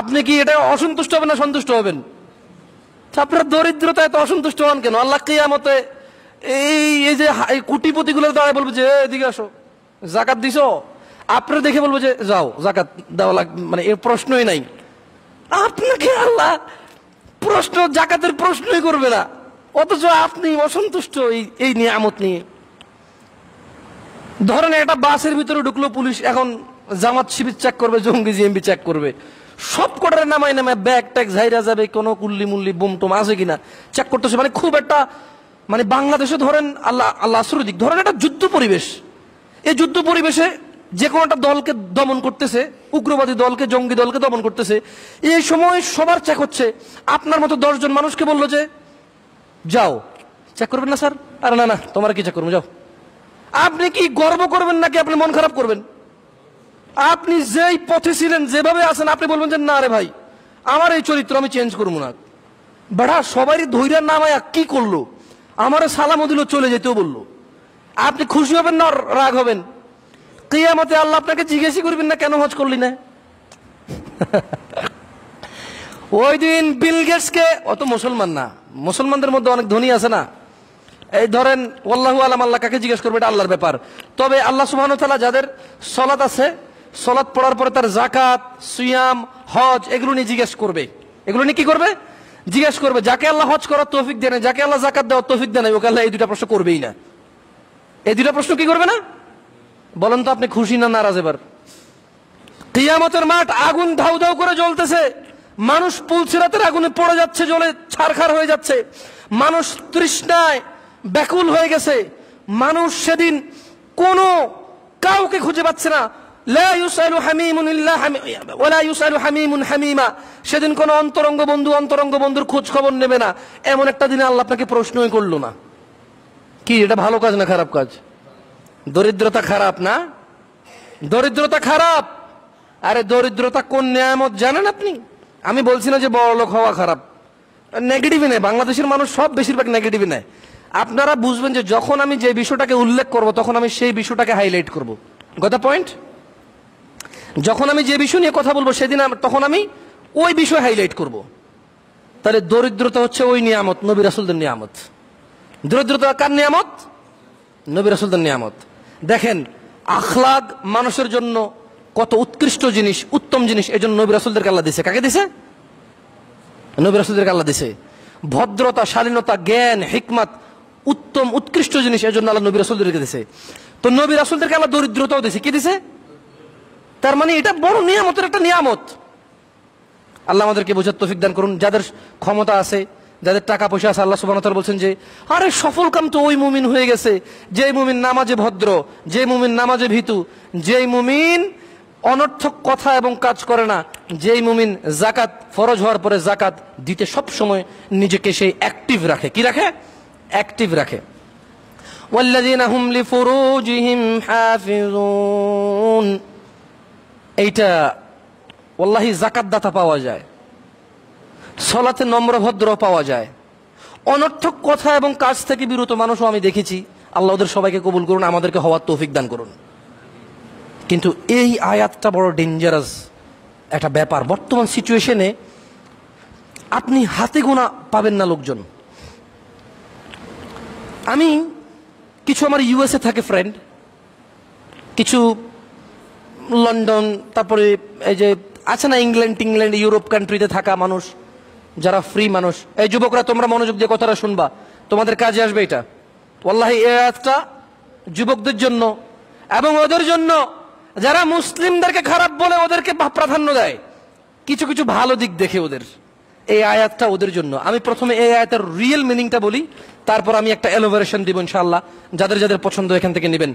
আপনি কি এটা অসন্তুষ্ট হবেন না সন্তুষ্ট হবেন আপনার দরিদ্রতায় তো অসন্তুষ্ট হন কেন আল্লাহ কেয়ামতে এই এই যে গুলো দাঁড়ায় বলবো যে এদিকে আসো জাকাত দিস আপনার দেখে বলবো যে যাও জাকাত দেওয়া লাগ মানে এর প্রশ্নই নাই আপনাকে আল্লাহ প্রশ্ন জাকাতের প্রশ্নই করবে না অথচ আপনি অসন্তুষ্ট এই এই নিয়ামত নিয়ে ধরেন একটা বাসের ভিতরে ঢুকলো পুলিশ এখন জামাত শিবির চেক করবে জঙ্গি জিএমবি চেক করবে সব কোটারে নামাই নামে ব্যাগ ট্যাগ ঝাইরা যাবে কোনো কুল্লি মুল্লি বোম টোম আছে কিনা চেক করতেছে মানে খুব একটা মানে বাংলাদেশে ধরেন আল্লাহ আল্লাহ আসরের দিক ধরেন একটা যুদ্ধ পরিবেশ এই যুদ্ধ পরিবেশে যে কোনো একটা দলকে দমন করতেছে উগ্রবাদী দলকে জঙ্গি দলকে দমন করতেছে এই সময় সবার চেক হচ্ছে আপনার মতো দশজন মানুষকে বললো যে যাও চেক করবেন না স্যার আরে না না তোমার কি চেক করবো যাও আপনি কি গর্ব করবেন নাকি আপনি মন খারাপ করবেন আপনি যেই পথে ছিলেন যেভাবে আছেন আপনি বলবেন যে না রে ভাই আমার এই চরিত্র আমি চেঞ্জ করবো না বেড়া সবারই ধৈর্যের নামায়া কি করলো আমারও সালাম দিল চলে যেতেও বলল আপনি খুশি হবেন না রাগ হবেন কেয়ামতে আল্লাহ আপনাকে জিজ্ঞেস করবেন না কেন হজ করলি না [laughs] ওই দিন বিল গেটসকে অত মুসলমান না মুসলমানদের মধ্যে অনেক ধনী আছে না এই ধরেন আল্লাহ আলাম আল্লাহ কাকে জিজ্ঞেস করবে এটা আল্লাহর ব্যাপার তবে আল্লাহ সুবাহন যাদের সলাত আছে সলাদ পড়ার পরে তার জাকাত সুয়াম হজ এগুলো নিয়ে জিজ্ঞেস করবে এগুলো নিয়ে কি করবে জিজ্ঞেস করবে যাকে আল্লাহ হজ করার তৌফিক দেয় না যাকে আল্লাহ জাকাত দেওয়ার তৌফিক দেয় না ওকে আল্লাহ এই দুটা প্রশ্ন করবেই না এই দুটা প্রশ্ন কি করবে না বলেন তো আপনি খুশি না নারাজ এবার কিয়ামতের মাঠ আগুন ধাউ ধাউ করে জ্বলতেছে মানুষ রাতের আগুনে পড়ে যাচ্ছে জলে ছারখার হয়ে যাচ্ছে মানুষ তৃষ্ণায় ব্যাকুল হয়ে গেছে মানুষ সেদিন কোনো কাউকে খুঁজে পাচ্ছে না সেদিন কোন অন্তরঙ্গ বন্ধু অন্তরঙ্গ বন্ধুর খোঁজ খবর নেবে না এমন একটা দিনে আল্লাহ আপনাকে প্রশ্নই করলো না কি এটা ভালো কাজ না খারাপ কাজ দরিদ্রতা খারাপ না দরিদ্রতা খারাপ আরে দরিদ্রতা কোন নিয়ামত জানেন আপনি আমি বলছি না যে বড় লোক হওয়া খারাপ নেগেটিভ নেয় বাংলাদেশের মানুষ সব বেশিরভাগ নেগেটিভই নেয় আপনারা বুঝবেন যে যখন আমি যে বিষয়টাকে উল্লেখ করব তখন আমি সেই বিষয়টাকে হাইলাইট করব গত পয়েন্ট যখন আমি যে বিষয় নিয়ে কথা বলবো সেদিন তখন আমি ওই বিষয় হাইলাইট করব। তাহলে দরিদ্রতা হচ্ছে ওই নিয়ামত নবী রাসুলদের নিয়ামত দরিদ্রতা কার নিয়ামত নবী রাসুলদের নিয়ামত দেখেন আখলাগ মানুষের জন্য কত উৎকৃষ্ট জিনিস উত্তম জিনিস এই জন্য নবী রাসুলদেরকে কাল্লা দিছে কাকে দিছে নবী রাসুলদেরকে কাল্লা দিছে ভদ্রতা শালীনতা জ্ঞান হিকমাত উত্তম উৎকৃষ্ট জিনিস এজন্য আল্লাহ নবী রাসুলদেরকে দিছে তো নবী রাসুলদেরকে আল্লাহ দরিদ্রতাও দিছে কি দিছে তার মানে এটা বড় নিয়ামতের একটা নিয়ামত আল্লাহ আমাদেরকে বোঝার তৌফিক দান করুন যাদের ক্ষমতা আছে যাদের টাকা পয়সা আছে আল্লাহ সুবাহতাল বলছেন যে আরে সফল কাম তো ওই মুমিন হয়ে গেছে যে মুমিন নামাজে ভদ্র যে মুমিন নামাজে ভীতু যেই মুমিন অনর্থক কথা এবং কাজ করে না যেই মুমিন জাকাত ফরজ হওয়ার পরে জাকাত দিতে সব সময় নিজেকে সেই অ্যাক্টিভ রাখে কি রাখে অ্যাক্টিভ রাখে ওয়াল্লাদিন আহম লিফুরুজিহিম হাফিজুন এইটা ওল্লাহি জাকাত দাতা পাওয়া যায় সলাতে নম্রভদ্র পাওয়া যায় অনর্থক কথা এবং কাজ থেকে বিরত মানুষও আমি দেখেছি আল্লাহ ওদের সবাইকে কবুল করুন আমাদেরকে হওয়ার তৌফিক দান করুন কিন্তু এই আয়াতটা বড় ডেঞ্জারাস একটা ব্যাপার বর্তমান সিচুয়েশনে আপনি হাতে গোনা পাবেন না লোকজন আমি কিছু আমার ইউএসএ থাকে ফ্রেন্ড কিছু লন্ডন তারপরে এই যে আছে না ইংল্যান্ড টিংল্যান্ড ইউরোপ কান্ট্রিতে থাকা মানুষ যারা ফ্রি মানুষ এই যুবকরা তোমরা মনোযোগ দিয়ে কথাটা শুনবা তোমাদের কাজে আসবে এটা ওল্লাহ এ আয়াতটা যুবকদের জন্য এবং ওদের জন্য যারা মুসলিমদেরকে খারাপ বলে ওদেরকে প্রাধান্য দেয় কিছু কিছু ভালো দিক দেখে ওদের এই আয়াতটা ওদের জন্য আমি প্রথমে এই আয়াতের রিয়েল মিনিংটা বলি তারপর আমি একটা এলোভারেশন দিব ইনশাল্লাহ যাদের যাদের পছন্দ এখান থেকে নেবেন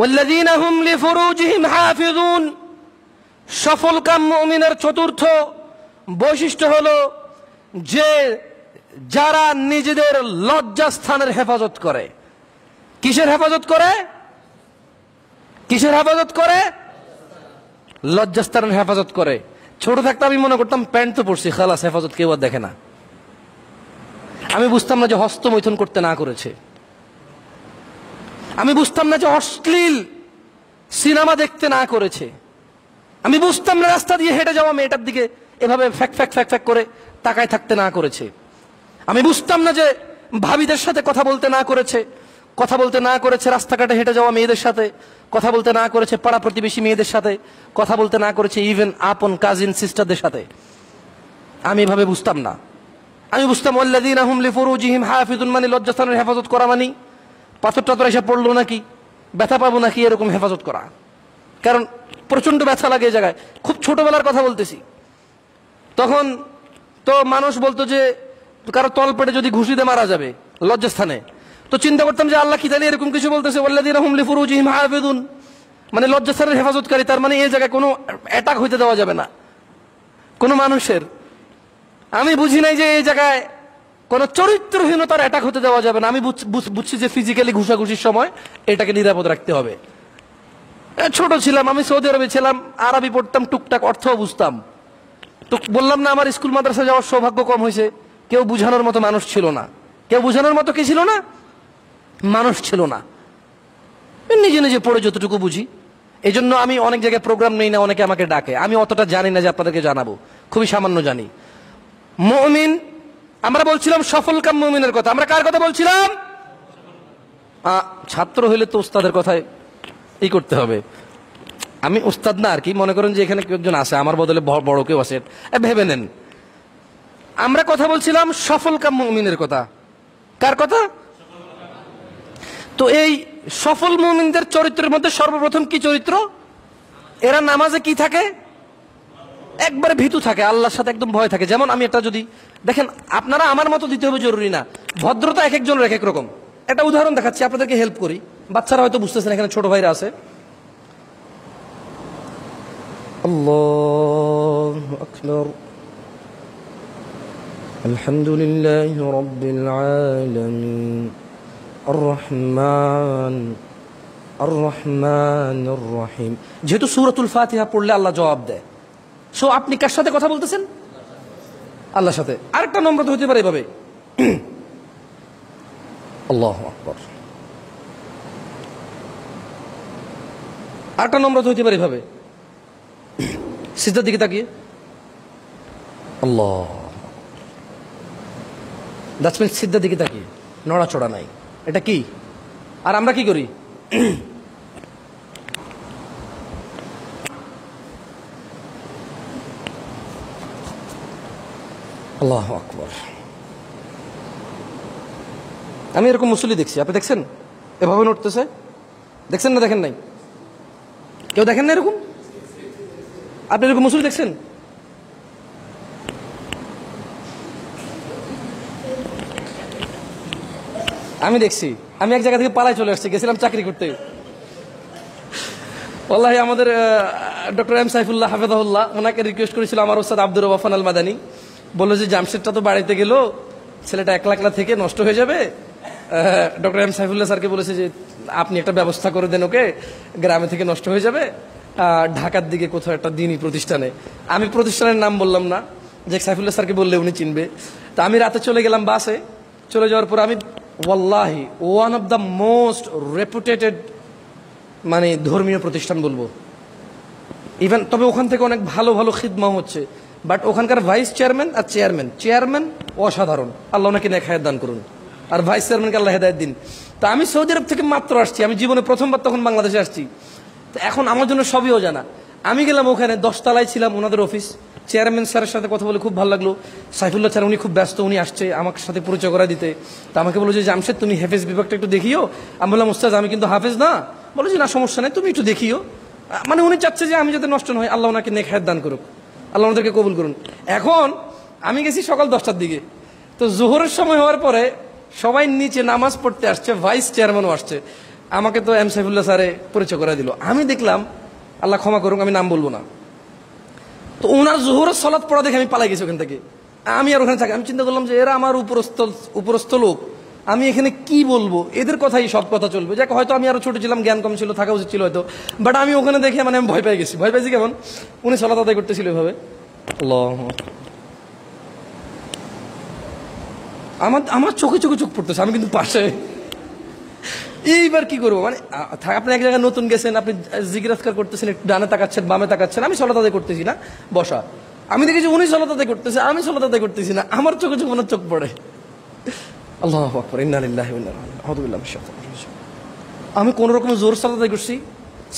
والذين هم لفروجهم حافظون সফল কাম মুমিনের চতুর্থ বৈশিষ্ট্য হলো যে যারা নিজেদের লজ্জাস্থানের হেফাজত করে কিসের হেফাজত করে কিসের হেফাজত করে লজ্জাস্থানের হেফাজত করে ছোট থাকতে আমি মনে করতাম প্যান্ট তো পড়ছি খালাস হেফাজত কেউ আর দেখে না আমি বুঝতাম না যে হস্তমৈথন করতে না করেছে আমি বুঝতাম না যে অশ্লীল সিনেমা দেখতে না করেছে আমি বুঝতাম না রাস্তা দিয়ে হেঁটে যাওয়া মেয়েটার দিকে এভাবে ফ্যাক ফ্যাক ফ্যাক ফ্যাক করে তাকায় থাকতে না করেছে আমি বুঝতাম না যে ভাবিদের সাথে কথা বলতে না করেছে কথা বলতে না করেছে রাস্তাঘাটে হেঁটে যাওয়া মেয়েদের সাথে কথা বলতে না করেছে পাড়া প্রতিবেশী মেয়েদের সাথে কথা বলতে না করেছে ইভেন আপন কাজিন সিস্টারদের সাথে আমি এভাবে বুঝতাম না আমি বুঝতাম আল্লাদিন আহমলি ফরুজিহিম হাফিদুন মানে লজ্জাস্থানের হেফাজত করা মানি পাথরটা তোরা এসে পড়লো নাকি ব্যথা পাবো নাকি এরকম হেফাজত করা কারণ প্রচণ্ড ব্যথা লাগে এই জায়গায় খুব ছোটবেলার কথা বলতেছি তখন তো মানুষ বলতো যে কারো তল পেটে যদি ঘুষিতে মারা যাবে লজ্জাস্থানে তো চিন্তা করতাম যে আল্লাহ কি জানি এরকম কিছু বলতেছে বললেন মানে লজ্জাস্থানের হেফাজতকারী তার মানে এই জায়গায় কোনো অ্যাটাক হইতে দেওয়া যাবে না কোনো মানুষের আমি বুঝি নাই যে এই জায়গায় কোনো চরিত্রহীনতার অ্যাটাক হতে দেওয়া যাবে না আমি বুঝছি যে ফিজিক্যালি ঘুষাঘুষির সময় এটাকে নিরাপদ রাখতে হবে ছোট ছিলাম আমি সৌদি আরবে ছিলাম আরবি পড়তাম টুকটাক অর্থ বুঝতাম তো বললাম না আমার স্কুল মাদ্রাসা যাওয়ার সৌভাগ্য কম হয়েছে কেউ বুঝানোর মতো মানুষ ছিল না কেউ বুঝানোর মতো কি ছিল না মানুষ ছিল না নিজে নিজে পড়ে যতটুকু বুঝি এই জন্য আমি অনেক জায়গায় প্রোগ্রাম নেই না অনেকে আমাকে ডাকে আমি অতটা জানি না যে আপনাদেরকে জানাবো খুবই সামান্য জানি মমিন আমরা বলছিলাম সফল কাম মুমিনের কথা আমরা কার কথা বলছিলাম ছাত্র হইলে তো উস্তাদের কথায় ই করতে হবে আমি উস্তাদ না আর কি মনে করেন যে এখানে কেউ একজন আছে আমার বদলে বড় কেউ আছে ভেবে নেন আমরা কথা বলছিলাম সফল কাম মুমিনের কথা কার কথা তো এই সফল মুমিনদের চরিত্রের মধ্যে সর্বপ্রথম কি চরিত্র এরা নামাজে কি থাকে একবারে ভীতু থাকে আল্লাহর সাথে একদম ভয় থাকে যেমন আমি এটা যদি দেখেন আপনারা আমার মতো দিতে হবে জরুরি না ভদ্রতা এক একজনের এক এক রকম একটা উদাহরণ দেখাচ্ছি আপনাদেরকে হেল্প করি বাচ্চারা হয়তো বুঝতেছেন এখানে ছোট ভাইরা আছে الحمد لله رب العالمين الرحمن الرحمن الرحيم যেহেতু সুরতুল ফাতিহা পড়লে আল্লাহ জবাব দেয় সো আপনি কার সাথে কথা বলতেছেন আল্লাহর সাথে আরেকটা নম্রতা হতে পারে এভাবে [clears throat] আল্লাহ আকবর আরেকটা নম্রতা হতে পারে এভাবে [clears throat] সিদ্ধার দিকে তাকিয়ে আল্লাহ দ্যাটস মিন সিদ্ধার দিকে তাকিয়ে নড়াচড়া নাই এটা কি আর আমরা কি করি [clears throat] আল্লাহ আকবর আমি এরকম মুসলি দেখছি আপনি দেখছেন এভাবে নড়তেছে দেখছেন না দেখেন নাই কেউ দেখেন না এরকম আপনি এরকম মুসলি দেখছেন আমি দেখছি আমি এক জায়গা থেকে পালায় চলে আসছি গেছিলাম চাকরি করতে আমাদের ডক্টর এম সাইফুল্লাহ হাফেদাহুল্লাহ ওনাকে রিকোয়েস্ট করেছিল আমার ওস্তাদ আব্দুর রফান আল মাদানী বললো যে জামশেদটা তো বাড়িতে গেল ছেলেটা একলা একলা থেকে নষ্ট হয়ে যাবে ডক্টর এম সাইফুল্লাহ স্যারকে বলেছে যে আপনি একটা ব্যবস্থা করে দেন ওকে গ্রামে থেকে নষ্ট হয়ে যাবে ঢাকার দিকে কোথাও একটা দিনই প্রতিষ্ঠানে আমি প্রতিষ্ঠানের নাম বললাম না যে সাইফুল্লাহ স্যারকে বললে উনি চিনবে তা আমি রাতে চলে গেলাম বাসে চলে যাওয়ার পর আমি ওয়াল্লাহি one of the most reputed মানে ধর্মীয় প্রতিষ্ঠান বলবো ইভেন তবে ওখান থেকে অনেক ভালো ভালো খিদমা হচ্ছে বাট ওখানকার ভাইস চেয়ারম্যান আর চেয়ারম্যান চেয়ারম্যান অসাধারণ আল্লাহ ওনাকে নেখায় দান করুন আর ভাইস চেয়ারম্যানকে আল্লাহ হেদায়ত দিন তা আমি সৌদি আরব থেকে মাত্র আসছি আমি জীবনে প্রথমবার তখন বাংলাদেশে আসছি তো এখন আমার জন্য সবই অজানা আমি গেলাম ওখানে দশতলায় ছিলাম ওনাদের অফিস চেয়ারম্যান স্যারের সাথে কথা বলে খুব ভালো লাগলো সাইফুল্লাহ স্যার উনি খুব ব্যস্ত উনি আসছে আমার সাথে পরিচয় করা দিতে তা আমাকে বলো যে জামশেদ তুমি হেফেজ বিভাগটা একটু দেখিও আমি বললাম উস্তাজ আমি কিন্তু হাফেজ না বলো যে না সমস্যা নেই তুমি একটু দেখিও মানে উনি চাচ্ছে যে আমি যাতে নষ্ট নয় আল্লাহ ওনাকে নেক দান করুক আল্লাহ আমাদেরকে কবুল করুন এখন আমি গেছি সকাল দশটার দিকে তো জোহরের সময় হওয়ার পরে সবাই নিচে নামাজ পড়তে আসছে ভাইস চেয়ারম্যানও আসছে আমাকে তো এম সাইফুল্লাহ স্যারে পরিচয় করে দিল আমি দেখলাম আল্লাহ ক্ষমা করুক আমি নাম বলবো না তো ওনার জোহরের সলাৎ পড়া দেখে আমি পালাই গেছি ওখান থেকে আমি আর ওখানে থাকি আমি চিন্তা করলাম যে এরা আমার উপরস্থ উপরস্থ লোক আমি এখানে কি বলবো এদের কথাই সব কথা চলবে যাক হয়তো আমি আরও ছোট ছিলাম জ্ঞান কম ছিল থাকা উচিত ছিল হয়তো বাট আমি ওখানে দেখে মানে আমি ভয় পেয়ে গেছি ভয় পেয়েছি কেমন উনি সলাত আদায় করতেছিল এভাবে আমার আমার চোখে চোখে চোখ পড়তেছে আমি কিন্তু পাশে এইবার কি করবো মানে আপনি এক জায়গায় নতুন গেছেন আপনি জিজ্ঞাসা করতেছেন একটু ডানে তাকাচ্ছেন বামে তাকাচ্ছেন আমি সলাত করতেছি না বসা আমি দেখেছি উনি সলাত আদায় করতেছে আমি সলাত করতেছি না আমার চোখে চোখ মনে চোখ পড়ে আল্লাহ আকবর ইন্নালিল্লাহ আহমদুল্লাহ আমি কোন রকম জোর সালাদাই করছি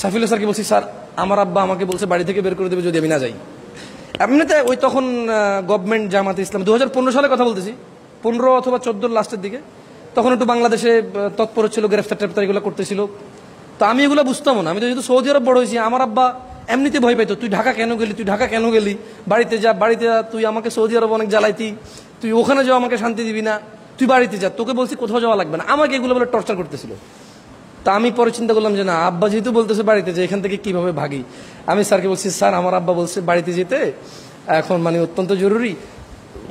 সাফিল্লা স্যারকে বলছি স্যার আমার আব্বা আমাকে বলছে বাড়ি থেকে বের করে দেবে যদি আমি না যাই এমনিতে ওই তখন গভর্নমেন্ট জামাতে ইসলাম দু সালে কথা বলতেছি পনেরো অথবা চোদ্দোর লাস্টের দিকে তখন একটু বাংলাদেশে তৎপর ছিল গ্রেফতার টেফতার এগুলো করতেছিল তো আমি এগুলো বুঝতাম না আমি তো যেহেতু সৌদি আরব বড় হয়েছি আমার আব্বা এমনিতে ভয় পাইতো তুই ঢাকা কেন গেলি তুই ঢাকা কেন গেলি বাড়িতে যা বাড়িতে যা তুই আমাকে সৌদি আরব অনেক জ্বালাইতি তুই ওখানে যাও আমাকে শান্তি দিবি না তুই বাড়িতে যা তোকে বলছি কোথাও যাওয়া লাগবে না আমাকে এগুলো বলে টর্চার করতেছিল তা আমি পরে চিন্তা করলাম যে না আব্বা যেহেতু বলতেছে বাড়িতে যে এখান থেকে কিভাবে ভাগি আমি স্যারকে বলছি স্যার আমার আব্বা বলছে বাড়িতে যেতে এখন মানে অত্যন্ত জরুরি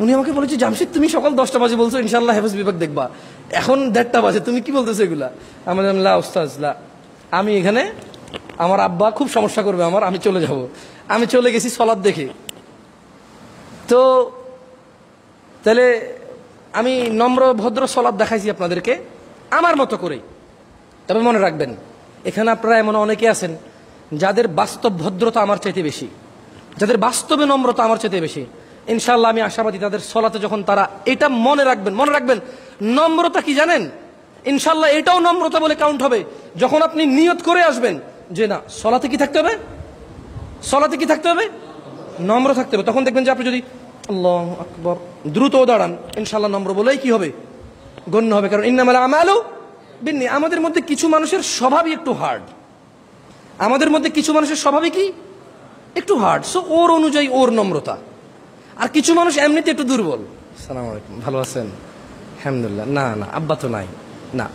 উনি আমাকে বলেছে জামশেদ তুমি সকাল দশটা বাজে বলছো ইনশাল্লাহ হেফাজ বিভাগ দেখবা এখন দেড়টা বাজে তুমি কি বলতেছো এগুলা আমার লা ওস্তাজ লা আমি এখানে আমার আব্বা খুব সমস্যা করবে আমার আমি চলে যাব আমি চলে গেছি সলাদ দেখে তো তাহলে আমি নম্র ভদ্র সলাপ দেখাইছি আপনাদেরকে আমার মতো করেই তবে মনে রাখবেন এখানে আপনারা এমন অনেকে আছেন যাদের বাস্তব ভদ্রতা আমার চাইতে বেশি যাদের বাস্তবে নম্রতা আমার চাইতে বেশি ইনশাল্লাহ আমি আশাবাদী তাদের সলাতে যখন তারা এটা মনে রাখবেন মনে রাখবেন নম্রতা কি জানেন ইনশাল্লাহ এটাও নম্রতা বলে কাউন্ট হবে যখন আপনি নিয়ত করে আসবেন যে না সলাতে কি থাকতে হবে সলাতে কি থাকতে হবে নম্র থাকতে হবে তখন দেখবেন যে আপনি যদি আল্লাহ আকবর দ্রুত দাঁড়ান ইনশাল্লাহ নম্র বলেই কি হবে গণ্য হবে কারণ ইন্নামালা আমালো বিন্নি আমাদের মধ্যে কিছু মানুষের স্বভাবই একটু হার্ড আমাদের মধ্যে কিছু মানুষের স্বভাবই কি একটু হার্ড সো ওর অনুযায়ী ওর নম্রতা আর কিছু মানুষ এমনিতে একটু দুর্বল সালাম আলাইকুম ভালো আছেন হ্যামদুল্লাহ না না আব্বা তো নাই না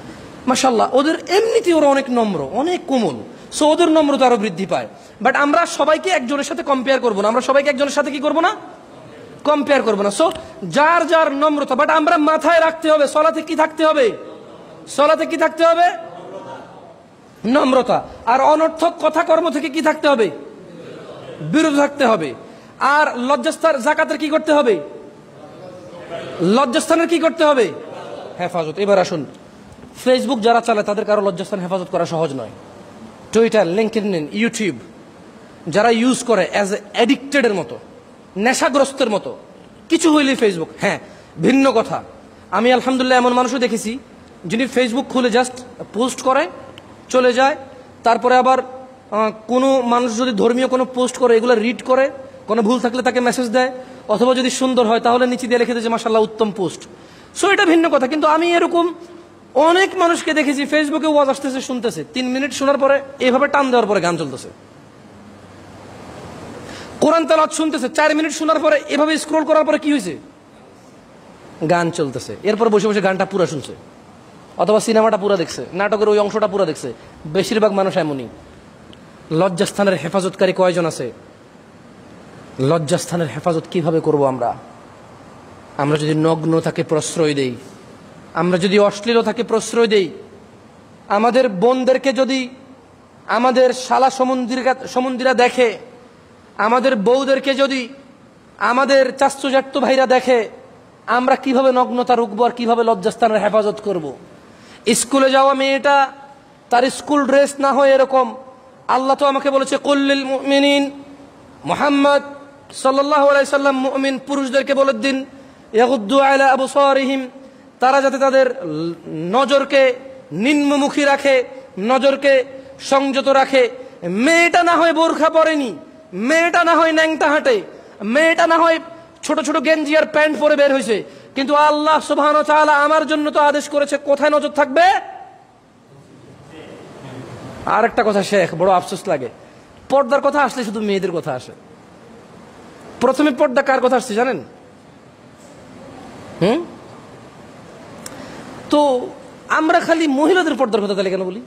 মাসাল্লাহ ওদের এমনিতে ওরা অনেক নম্র অনেক কোমল সো ওদের নম্রতা আরও বৃদ্ধি পায় বাট আমরা সবাইকে একজনের সাথে কম্পেয়ার করবো না আমরা সবাইকে একজনের সাথে কি করবো না কম্পেয়ার করবো না সো যার যার নম্রতা বাট আমরা মাথায় রাখতে হবে সলাতে কি থাকতে হবে সলাতে কি থাকতে হবে নম্রতা আর অনর্থক কথা কর্ম থেকে কি থাকতে হবে বিরত থাকতে হবে আর লজ্জাস্থান জাকাতের কি করতে হবে লজ্জাস্থানের কি করতে হবে হেফাজত এবার আসুন ফেসবুক যারা চালায় তাদের কারো লজ্জাস্থান হেফাজত করা সহজ নয় টুইটার লিঙ্কিন ইউটিউব যারা ইউজ করে অ্যাজ এডিক্টেডের অ্যাডিক্টেডের মতো নেশাগ্রস্তের মতো কিছু হইলেই ফেসবুক হ্যাঁ ভিন্ন কথা আমি আলহামদুলিল্লাহ এমন মানুষও দেখেছি যিনি ফেসবুক খুলে জাস্ট পোস্ট করে চলে যায় তারপরে আবার কোনো মানুষ যদি ধর্মীয় কোনো পোস্ট করে এগুলো রিড করে কোনো ভুল থাকলে তাকে মেসেজ দেয় অথবা যদি সুন্দর হয় তাহলে নিচে দিয়ে লিখে দেয় যে মাসাল্লাহ উত্তম পোস্ট সো এটা ভিন্ন কথা কিন্তু আমি এরকম অনেক মানুষকে দেখেছি ফেসবুকে ওয়াজ আসতেছে শুনতেছে তিন মিনিট শোনার পরে এভাবে টান দেওয়ার পরে গান চলতেছে কোরআন তালাত শুনতেছে চার মিনিট শোনার পরে এভাবে স্ক্রোল করার পরে কি হয়েছে গান চলতেছে এরপর বসে বসে গানটা পুরা শুনছে অথবা সিনেমাটা পুরা দেখছে নাটকের ওই অংশটা পুরা দেখছে বেশিরভাগ মানুষ এমনই লজ্জাস্থানের হেফাজতকারী কয়জন আছে লজ্জাস্থানের হেফাজত কিভাবে করব আমরা আমরা যদি নগ্ন থাকে প্রশ্রয় দেই আমরা যদি অশ্লীল থাকে প্রশ্রয় দেই আমাদের বোনদেরকে যদি আমাদের শালা সমন্দিরা সমন্দিরা দেখে আমাদের বউদেরকে যদি আমাদের চাচ্চুজাট্টু ভাইরা দেখে আমরা কিভাবে নগ্নতা রুখবো আর কীভাবে লজ্জাস্থানের হেফাজত করব। স্কুলে যাওয়া মেয়েটা তার স্কুল ড্রেস না হয় এরকম আল্লাহ তো আমাকে বলেছে কল্লিল মিনিন মোহাম্মদ সাল্লাই পুরুষদেরকে বলে দিন ইয়াকুদ্দু আবু তারা যাতে তাদের নজরকে নিম্নমুখী রাখে নজরকে সংযত রাখে মেয়েটা না হয়ে বোরখা পরেনি মেয়েটা না হয় ন্যাংটা হাঁটে মেয়েটা না হয় ছোট ছোট গেঞ্জি আর প্যান্ট পরে বের হয়েছে কিন্তু আল্লাহ সোহান তালা আমার জন্য তো আদেশ করেছে কোথায় নজর থাকবে আর একটা কথা শেখ বড় আফসোস লাগে পর্দার কথা আসলে শুধু মেয়েদের কথা আসে প্রথমে পর্দা কার কথা আসছে জানেন হুম তো আমরা খালি মহিলাদের পর্দার কথা তাহলে কেন বলি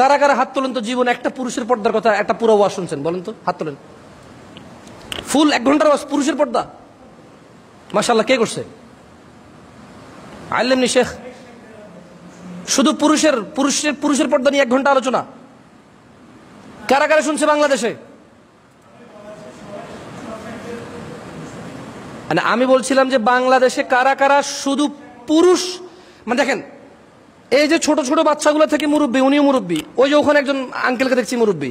কারা কারা হাত তোলেন তো জীবন একটা পুরুষের পর্দার কথা একটা পুরো ওয়াজ শুনছেন বলেন তো হাত তোলেন ফুল এক ঘন্টার ওয়াজ পুরুষের পর্দা মাসাল্লাহ কে করছে আল্লেমনি শেখ শুধু পুরুষের পুরুষের পুরুষের পর্দা নিয়ে এক ঘন্টা আলোচনা কারা কারা শুনছে বাংলাদেশে মানে আমি বলছিলাম যে বাংলাদেশে কারা কারা শুধু পুরুষ মানে দেখেন এই যে ছোট ছোট বাচ্চাগুলো থেকে মুরব্বী উনিও মুরব্বী ওই যে ওখানে একজন আঙ্কেলকে দেখছি মুরব্বী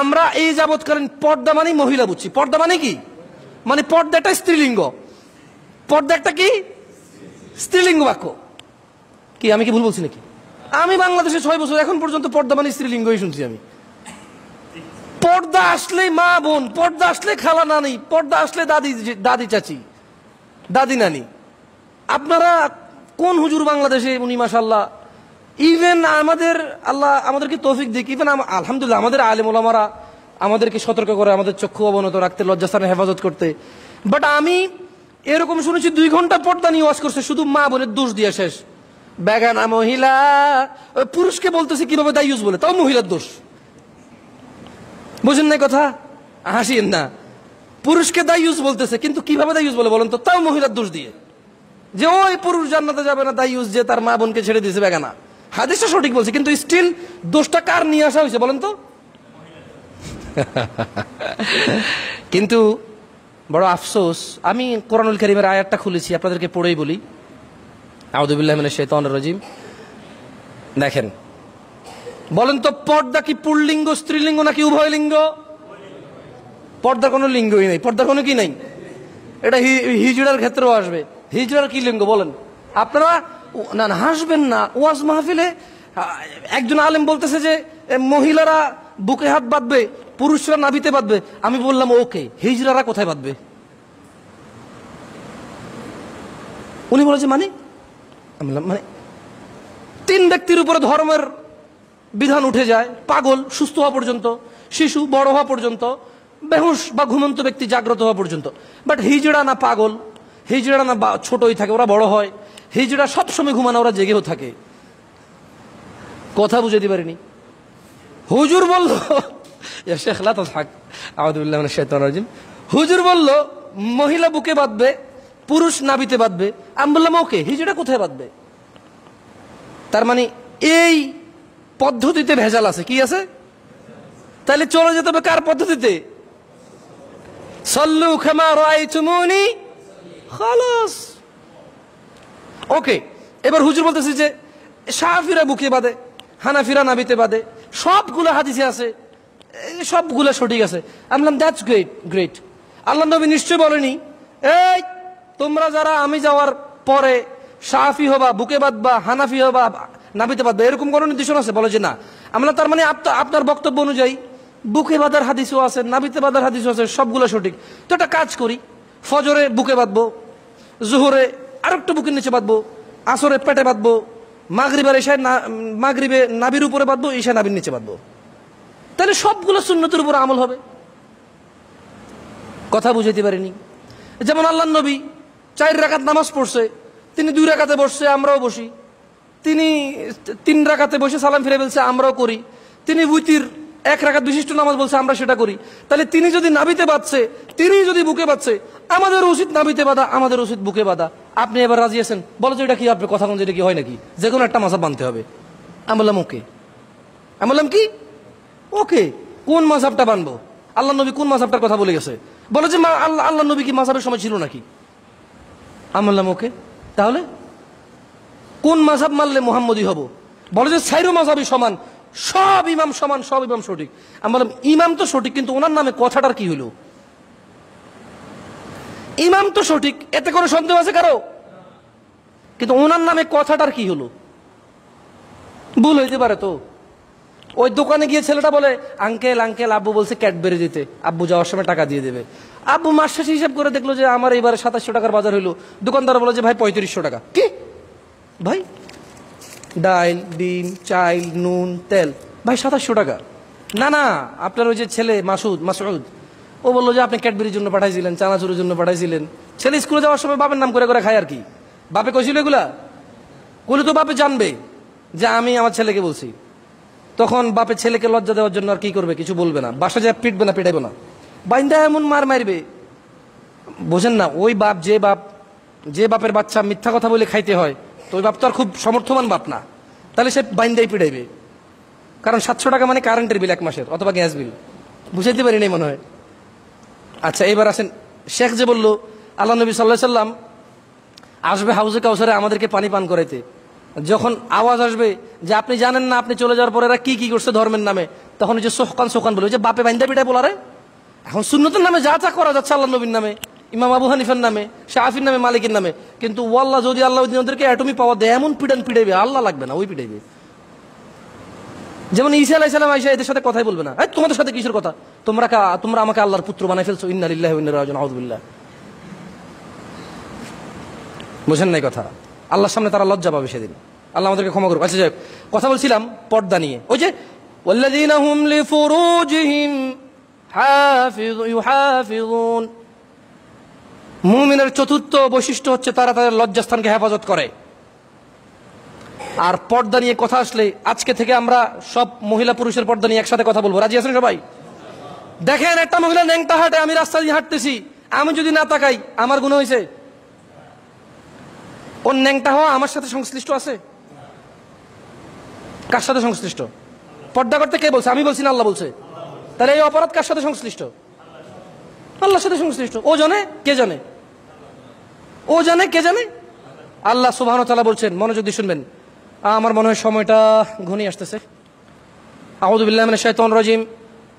আমরা এই যাবৎকালীন পর্দা মানে মহিলা বুঝছি পর্দা মানে কি মানে পর্দা একটা স্ত্রীলিঙ্গ পর্দা একটা কি স্ত্রীলিঙ্গ বাক্য কি আমি কি ভুল বলছি নাকি আমি বাংলাদেশে ছয় বছর এখন পর্যন্ত পর্দা মানে স্ত্রীলিঙ্গই শুনছি আমি পর্দা আসলে মা বোন পর্দা আসলে খালা নানি পর্দা আসলে দাদি দাদি চাচি দাদি নানি আপনারা কোন হুজুর বাংলাদেশে উনি মাসাল্লাহ ইভেন আমাদের আল্লাহ আমাদেরকে তৌফিক দিক ইভেন আলহামদুলিল্লাহ আমাদের আলেম ওলামারা আমাদেরকে সতর্ক করে আমাদের চক্ষু অবনত রাখতে লজ্জাস্থানে হেফাজত করতে বাট আমি এরকম শুনেছি দুই ঘন্টা পর্দা নিয়ে ওয়াজ করছে শুধু মা বলে দোষ দিয়ে শেষ বেগানা মহিলা পুরুষকে বলতেছে কিভাবে ইউজ বলে তাও মহিলার দোষ বুঝেন না কথা হাসিয়েন না পুরুষকে ইউজ বলতেছে কিন্তু কিভাবে ইউজ বলে বলেন তো তাও মহিলার দোষ দিয়ে যে ওই পুরুষ জান্নাতে যাবে না ইউজ যে তার মা বোনকে ছেড়ে দিয়েছে বেগানা হাদিসটা সঠিক বলছে কিন্তু স্টিল দোষটা কার নিয়ে আসা হয়েছে বলেন তো কিন্তু বড় আফসোস আমি কোরআনুল করিমের আয়াতটা খুলেছি আপনাদেরকে পড়েই বলি আউদুবিল্লাহ শেতন রাজিম দেখেন বলেন তো পর্দা কি পুল্লিঙ্গ স্ত্রীলিঙ্গ নাকি উভয় লিঙ্গ পর্দার কোনো লিঙ্গই নেই পর্দার কোনো কি নেই এটা হিজড়ার ক্ষেত্রেও আসবে হিজড়ার কি লিঙ্গ বলেন আপনারা না না হাসবেন না ওয়াজ মাহফিলে একজন আলেম বলতেছে যে মহিলারা বুকে হাত বাঁধবে পুরুষরা নাবিতে বাঁধবে আমি বললাম ওকে হিজরারা কোথায় বাঁধবে উনি বলেছে মানে আমি বললাম মানে তিন ব্যক্তির উপরে ধর্মের বিধান উঠে যায় পাগল সুস্থ হওয়া পর্যন্ত শিশু বড় হওয়া পর্যন্ত বেহুশ বা ঘুমন্ত ব্যক্তি জাগ্রত হওয়া পর্যন্ত বাট হিজড়া না পাগল হিজড়া না ছোটই থাকে ওরা বড় হয় হিজড়া সবসময় ঘুমানো ওরা জেগেও থাকে কথা দিতে পারিনি হুজুর বলল শেখলা তো থাক আহমদুল্লাহ হুজুর বলল মহিলা বুকে বাঁধবে পুরুষ নাবিতে বাঁধবে আমি বললাম ওকে হিজড়া কোথায় বাঁধবে তার মানে এই পদ্ধতিতে ভেজাল আছে কি আছে তাহলে চলে যেতে হবে কার পদ্ধতিতে সল্লু খেমা রায় চুমুনি খালাস ওকে এবার হুজুর বলতেছি যে শাহফিরা বুকে বাঁধে হানাফিরা নাবিতে বাঁধে সবগুলো হাদিসে আছে সবগুলো সঠিক আছে আল্লাহ দ্যাটস গ্রেট গ্রেট আল্লাহ নবী নিশ্চয় বলেনি এই তোমরা যারা আমি যাওয়ার পরে সাহাফি হবা বুকে বাঁধবা হানাফি হবা নাবিতে বাঁধবা এরকম কোনো নির্দেশন আছে বলে যে না আমরা তার মানে আপনার বক্তব্য অনুযায়ী বুকে বাঁধার হাদিসও আছে নাবিতে বাঁধার হাদিসও আছে সবগুলো সঠিক তো একটা কাজ করি ফজরে বুকে বাঁধবো জোহরে আর বুকের নিচে বাঁধবো আসরের পেটে বাঁধবো মাগরিবের এশায় না মাগরিবে নাবির উপরে বাঁধবো ঈশা নাবির নিচে বাঁধবো তাহলে সবগুলো সুন্নতের উপর আমল হবে কথা বুঝাইতে পারিনি যেমন আল্লাহ নবী চার রাকাত নামাজ পড়ছে তিনি দুই রাকাতে বসছে আমরাও বসি তিনি তিন রাকাতে বসে সালাম ফিরে ফেলছে আমরাও করি তিনি উইতির এক রাখাত বিশিষ্ট নামাজ বলছে আমরা সেটা করি তাহলে তিনি যদি নাবিতে বাঁধছে তিনি যদি বুকে বাঁধছে আমাদের উচিত নাবিতে বাঁধা আমাদের উচিত বুকে বাঁধা আপনি এবার রাজি আছেন বলো যে এটা কি আপনি কথা যেটা কি হয় নাকি যে কোনো একটা মাসাব মানতে হবে আমি বললাম ওকে আমি বললাম কি ওকে কোন মাসাবটা বানবো আল্লাহ নবী কোন মাসাবটার কথা বলে গেছে বলো যে আল্লাহ আল্লাহ নবী কি মাসাবের সময় ছিল নাকি আমি বললাম ওকে তাহলে কোন মাসাব মানলে মোহাম্মদী হব বলো যে সাইরো মাসাবি সমান সব ইমাম সমান সব ইমাম সঠিক আমি বললাম ইমাম তো সঠিক কিন্তু ওনার নামে কথাটার কি হলো ইমাম তো সঠিক এতে কোনো সন্দেহ আছে কারো কিন্তু ওনার নামে কথাটার কি হলো ভুল হইতে পারে তো ওই দোকানে গিয়ে ছেলেটা বলে আঙ্কেল আঙ্কেল আব্বু বলছে ক্যাডবেরি দিতে আব্বু যাওয়ার সময় টাকা দিয়ে দেবে আব্বু মাস শেষে হিসাব করে দেখলো যে আমার এবারে সাতাশশো টাকার বাজার হইলো দোকানদার বলে যে ভাই পঁয়ত্রিশশো টাকা কি ভাই ডাইল ডিম চাইল নুন তেল ভাই সাতাশশো টাকা না না আপনার ওই যে ছেলে মাসুদ মাসুদ ও বললো যে আপনি ক্যাডবেরির জন্য পাঠাইছিলেন চানাচুরের জন্য পাঠাইছিলেন ছেলে স্কুলে যাওয়ার সময় বাপের নাম করে করে খায় আর কি বাপে কইছিল এগুলা কইলে তো বাপে জানবে যে আমি আমার ছেলেকে বলছি তখন বাপে ছেলেকে লজ্জা দেওয়ার জন্য আর কি করবে কিছু বলবে না বাসা যা পিটবে না পিটাইবে না বাইন্দা এমন মার মারবে বোঝেন না ওই বাপ যে বাপ যে বাপের বাচ্চা মিথ্যা কথা বলে খাইতে হয় তো ওই বাপ তো আর খুব সমর্থবান বাপ না তাহলে সে বাইন্দাই পিটাইবে কারণ সাতশো টাকা মানে কারেন্টের বিল এক মাসের অথবা গ্যাস বিল বুঝাইতে পারি নাই মনে হয় আচ্ছা এবার আসেন শেখ যে বলল আল্লাহ নবী সাল্লাহ সাল্লাম আসবে হাউজে কাউসারে আমাদেরকে পানি পান করাইতে যখন আওয়াজ আসবে যে আপনি জানেন না আপনি চলে যাওয়ার পরে এরা কী কী করছে ধর্মের নামে তখন ওই যে সোহকান সোকান বলবে যে বাপে বাইন্দা পিঠা বলারে এখন সুন্নতের নামে যা যা করা যাচ্ছে আল্লাহ নবীর নামে ইমাম আবু হানিফের নামে শাহির নামে মালিকের নামে কিন্তু ওয়াল্লাহ যদি আল্লাহ উদ্দিন ওদেরকে অ্যাটমি পাওয়া দেয় এমন পিটান পিটাইবে আল্লাহ লাগবে না ওই পিটাইবে যেমন ঈসা আলাইসালাম আইসা এদের সাথে কথাই বলবে না তোমাদের সাথে কিসের কথা তোমরা তোমরা আমাকে আল্লাহর পুত্র বানাই ফেলছো ইন্নালিল্লাহ ইন্নারাজন বোঝেন নাই কথা আল্লাহর সামনে তারা লজ্জা পাবে সেদিন আল্লাহ আমাদেরকে ক্ষমা করবো আচ্ছা যাই কথা বলছিলাম পর্দা নিয়ে ওই যে মুমিনের চতুর্থ বৈশিষ্ট্য হচ্ছে তারা তাদের লজ্জাস্থানকে হেফাজত করে আর পর্দা নিয়ে কথা আসলে আজকে থেকে আমরা সব মহিলা পুরুষের পর্দা নিয়ে একসাথে কথা বলবো রাজি আছেন সবাই দেখেন একটা মহিলা ন্যাংটা হাঁটে আমি রাস্তা দিয়ে হাঁটতেছি আমি যদি না তাকাই আমার গুণ হয়েছে ওর ন্যাংটা হওয়া আমার সাথে সংশ্লিষ্ট আছে কার সাথে সংশ্লিষ্ট পর্দা করতে কে বলছে আমি বলছি না আল্লাহ বলছে তাহলে এই অপরাধ কার সাথে সংশ্লিষ্ট আল্লাহর সাথে সংশ্লিষ্ট ও জানে কে জানে ও জানে কে জানে আল্লাহ সুবাহ তালা বলছেন মনোযোগ দিয়ে শুনবেন আমার মনে হয় সময়টা ঘনিয়ে আসতেছে আহমদুল্লাহ মানে শেতন রাজিম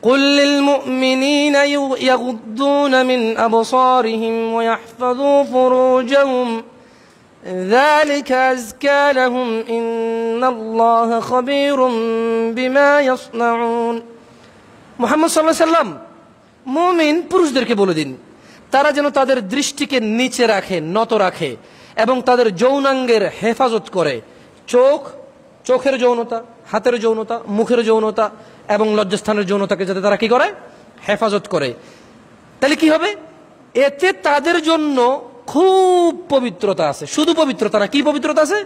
قل للمؤمنين يغضون من أبصارهم ويحفظوا فروجهم ذلك أزكى لهم إن الله خبير بما يصنعون মোহাম্মদ সাল্লাহ সাল্লাম মুমিন পুরুষদেরকে বলে দিন তারা যেন তাদের দৃষ্টিকে নিচে রাখে নত রাখে এবং তাদের যৌনাঙ্গের হেফাজত করে চোখ চোখের যৌনতা হাতের যৌনতা মুখের যৌনতা এবং লজ্জাস্থানের যৌনতাকে যাতে তারা কি করে হেফাজত করে তাহলে কি হবে এতে তাদের জন্য খুব পবিত্রতা আছে শুধু পবিত্রতা না কি পবিত্রতা আছে